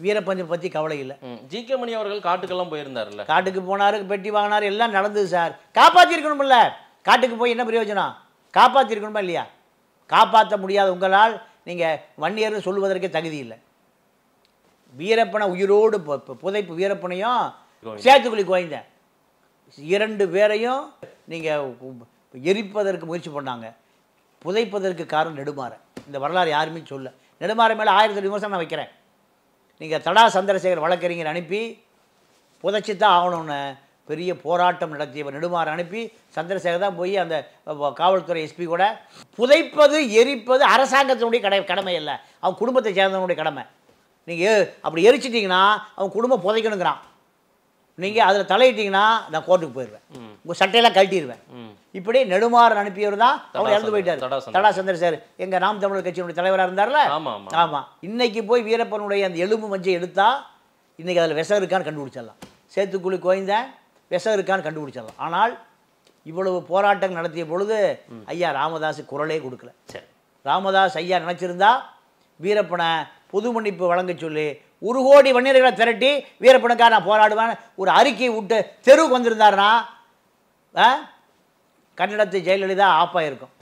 வீரப்பஞ்சம் பற்றி கவலை இல்லை ஜி கே மணி அவர்கள் காட்டுக்கெல்லாம் போயிருந்தார்ல காட்டுக்கு போனார் பெட்டி வாங்கினார் எல்லாம் நடந்தது சார் காப்பாற்றிருக்கணும்ல காட்டுக்கு போய் என்ன பிரயோஜனம் காப்பாற்றிருக்கணுமா இல்லையா காப்பாற்ற முடியாத உங்களால் நீங்கள் வன்னியர்னு சொல்லுவதற்கே தகுதி இல்லை வீரப்பனை உயிரோடு புதைப்பு வீரப்பனையும் சேத்துக்குழி கோயந்தேன் இரண்டு பேரையும் நீங்கள் எரிப்பதற்கு முயற்சி பண்ணாங்க புதைப்பதற்கு காரணம் நெடுமாற இந்த வரலாறு யாருமே சொல்ல நெடுமாற மேலே ஆயிரத்தி விமர்சனம் நான் வைக்கிறேன் நீங்கள் தடா சந்திரசேகர் வழக்கறிஞர் அனுப்பி புதைச்சி தான் ஆகணும்னு பெரிய போராட்டம் நடத்தியவர் நெடுமாறன் அனுப்பி சந்திரசேகர் தான் போய் அந்த காவல்துறை எஸ்பி கூட புதைப்பது எரிப்பது அரசாங்கத்தினுடைய கடை கடமை இல்லை அவன் குடும்பத்தை சேர்ந்தவனுடைய கடமை நீங்கள் அப்படி எரிச்சிட்டிங்கன்னா அவன் குடும்பம் புதைக்கணுங்கிறான் நீங்கள் அதில் தலையிட்டீங்கன்னா நான் கோர்ட்டுக்கு போயிடுவேன் உங்கள் சட்டையெல்லாம் கழட்டிடுவேன் இப்படி நெடுமாறு அனுப்பியவர் தான் அவர் இறந்து போயிட்டார் தடா சந்திர சார் எங்கள் நாம் தமிழர் கட்சியினுடைய தலைவராக இருந்தார்ல ஆமாம் இன்னைக்கு போய் வீரப்பனுடைய அந்த எலும்பு மஞ்சை எடுத்தால் இன்றைக்கி அதில் விஷம் இருக்கான்னு கண்டுபிடிச்சிடலாம் சேத்துக்குழி கோய்ந்தேன் விஷம் இருக்கான்னு கண்டுபிடிச்சிடலாம் ஆனால் இவ்வளவு போராட்டம் நடத்திய பொழுது ஐயா ராமதாஸ் குரலே கொடுக்கல சரி ராமதாஸ் ஐயா நினச்சிருந்தா வீரப்பனை பொது மன்னிப்பு வழங்க சொல்லி ஒரு கோடி வன்னியர்களை திரட்டி வீரப்பனுக்காக நான் போராடுவேன் ஒரு அறிக்கை விட்டு தெருவுக்கு வந்திருந்தார்னா கன்னடத்து ஜெயலலிதா ஆப்பாக இருக்கும்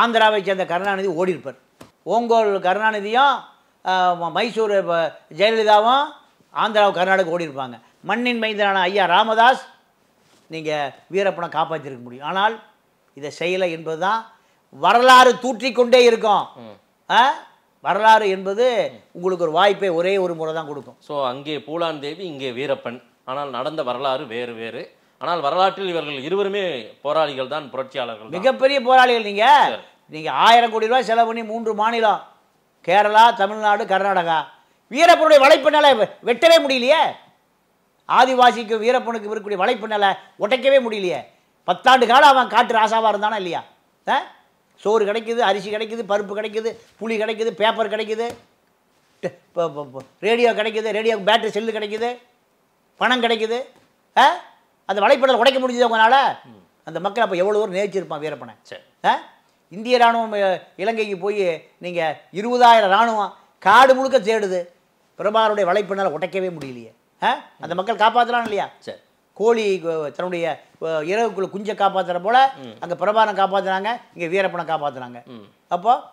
ஆந்திராவை சேர்ந்த கருணாநிதி ஓடியிருப்பார் ஓங்கோல் கருணாநிதியும் மைசூர் ஜெயலலிதாவும் ஆந்திராவும் கர்நாடகா ஓடியிருப்பாங்க மண்ணின் மைந்தனான ஐயா ராமதாஸ் நீங்கள் வீரப்பனை காப்பாற்றிருக்க முடியும் ஆனால் இதை செய்யலை என்பது தான் வரலாறு தூற்றிக்கொண்டே இருக்கும் வரலாறு என்பது உங்களுக்கு ஒரு வாய்ப்பை ஒரே ஒரு முறை தான் கொடுக்கும் ஸோ அங்கே பூலான் தேவி இங்கே வீரப்பன் ஆனால் நடந்த வரலாறு வேறு வேறு ஆனால் வரலாற்றில் இவர்கள் இருவருமே போராளிகள் தான் புரட்சியாளர்கள் மிகப்பெரிய போராளிகள் நீங்கள் நீங்கள் ஆயிரம் கோடி ரூபாய் செலவு பண்ணி மூன்று மாநிலம் கேரளா தமிழ்நாடு கர்நாடகா வீரப்பனுடைய வலைப்பின்னலை வெட்டவே முடியலையே ஆதிவாசிக்கு வீரப்பனுக்கு இருக்கக்கூடிய வலைப்பின்னலை உடைக்கவே முடியலையே பத்தாண்டு காலம் அவன் காட்டு ராசாவாக இருந்தானா இல்லையா ஆ சோறு கிடைக்கிது அரிசி கிடைக்கிது பருப்பு கிடைக்கிது புளி கிடைக்கிது பேப்பர் கிடைக்கிது ரேடியோ கிடைக்கிது ரேடியோ பேட்டரி செல்லு கிடைக்கிது பணம் கிடைக்கிது ஆ அந்த வலைப்படலை உடைக்க முடிஞ்சது அவங்களால அந்த மக்கள் அப்போ எவ்வளோ தூரம் நேர்ச்சிருப்பான் வீரப்பனை ஆ இந்திய இராணுவம் இலங்கைக்கு போய் நீங்கள் இருபதாயிரம் இராணுவம் காடு முழுக்க தேடுது பிரபாருடைய வலைப்பின்னால் உடைக்கவே முடியலையே ஆ அந்த மக்கள் காப்பாற்றலாம் இல்லையா சரி கோழி தன்னுடைய இரவுக்குள்ள குஞ்சை காப்பாற்றுற போல அங்கே பிரபானம் காப்பாற்றுனாங்க இங்கே வீரப்பனை காப்பாற்றுனாங்க அப்போது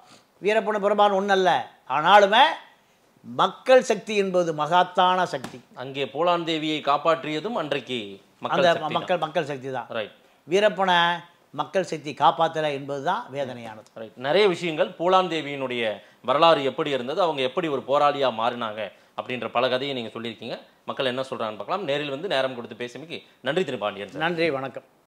வீரப்பன பிரபானம் ஒன்றும் அல்ல ஆனாலுமே மக்கள் சக்தி என்பது மகாத்தான சக்தி அங்கே போலான் தேவியை காப்பாற்றியதும் அன்றைக்கு அந்த மக்கள் மக்கள் சக்தி தான் வீரப்பனை மக்கள் சக்தி காப்பாற்றலை என்பது தான் வேதனையானது ரைட் நிறைய விஷயங்கள் போலான் தேவியினுடைய வரலாறு எப்படி இருந்தது அவங்க எப்படி ஒரு போராளியாக மாறினாங்க அப்படின்ற பல கதையை நீங்கள் சொல்லியிருக்கீங்க மக்கள் என்ன சொல்கிறாங்கன்னு பார்க்கலாம் நேரில் வந்து நேரம் கொடுத்து பேசுமிக்கு நன்றி திரு பாண்டியன் நன்றி வணக்கம்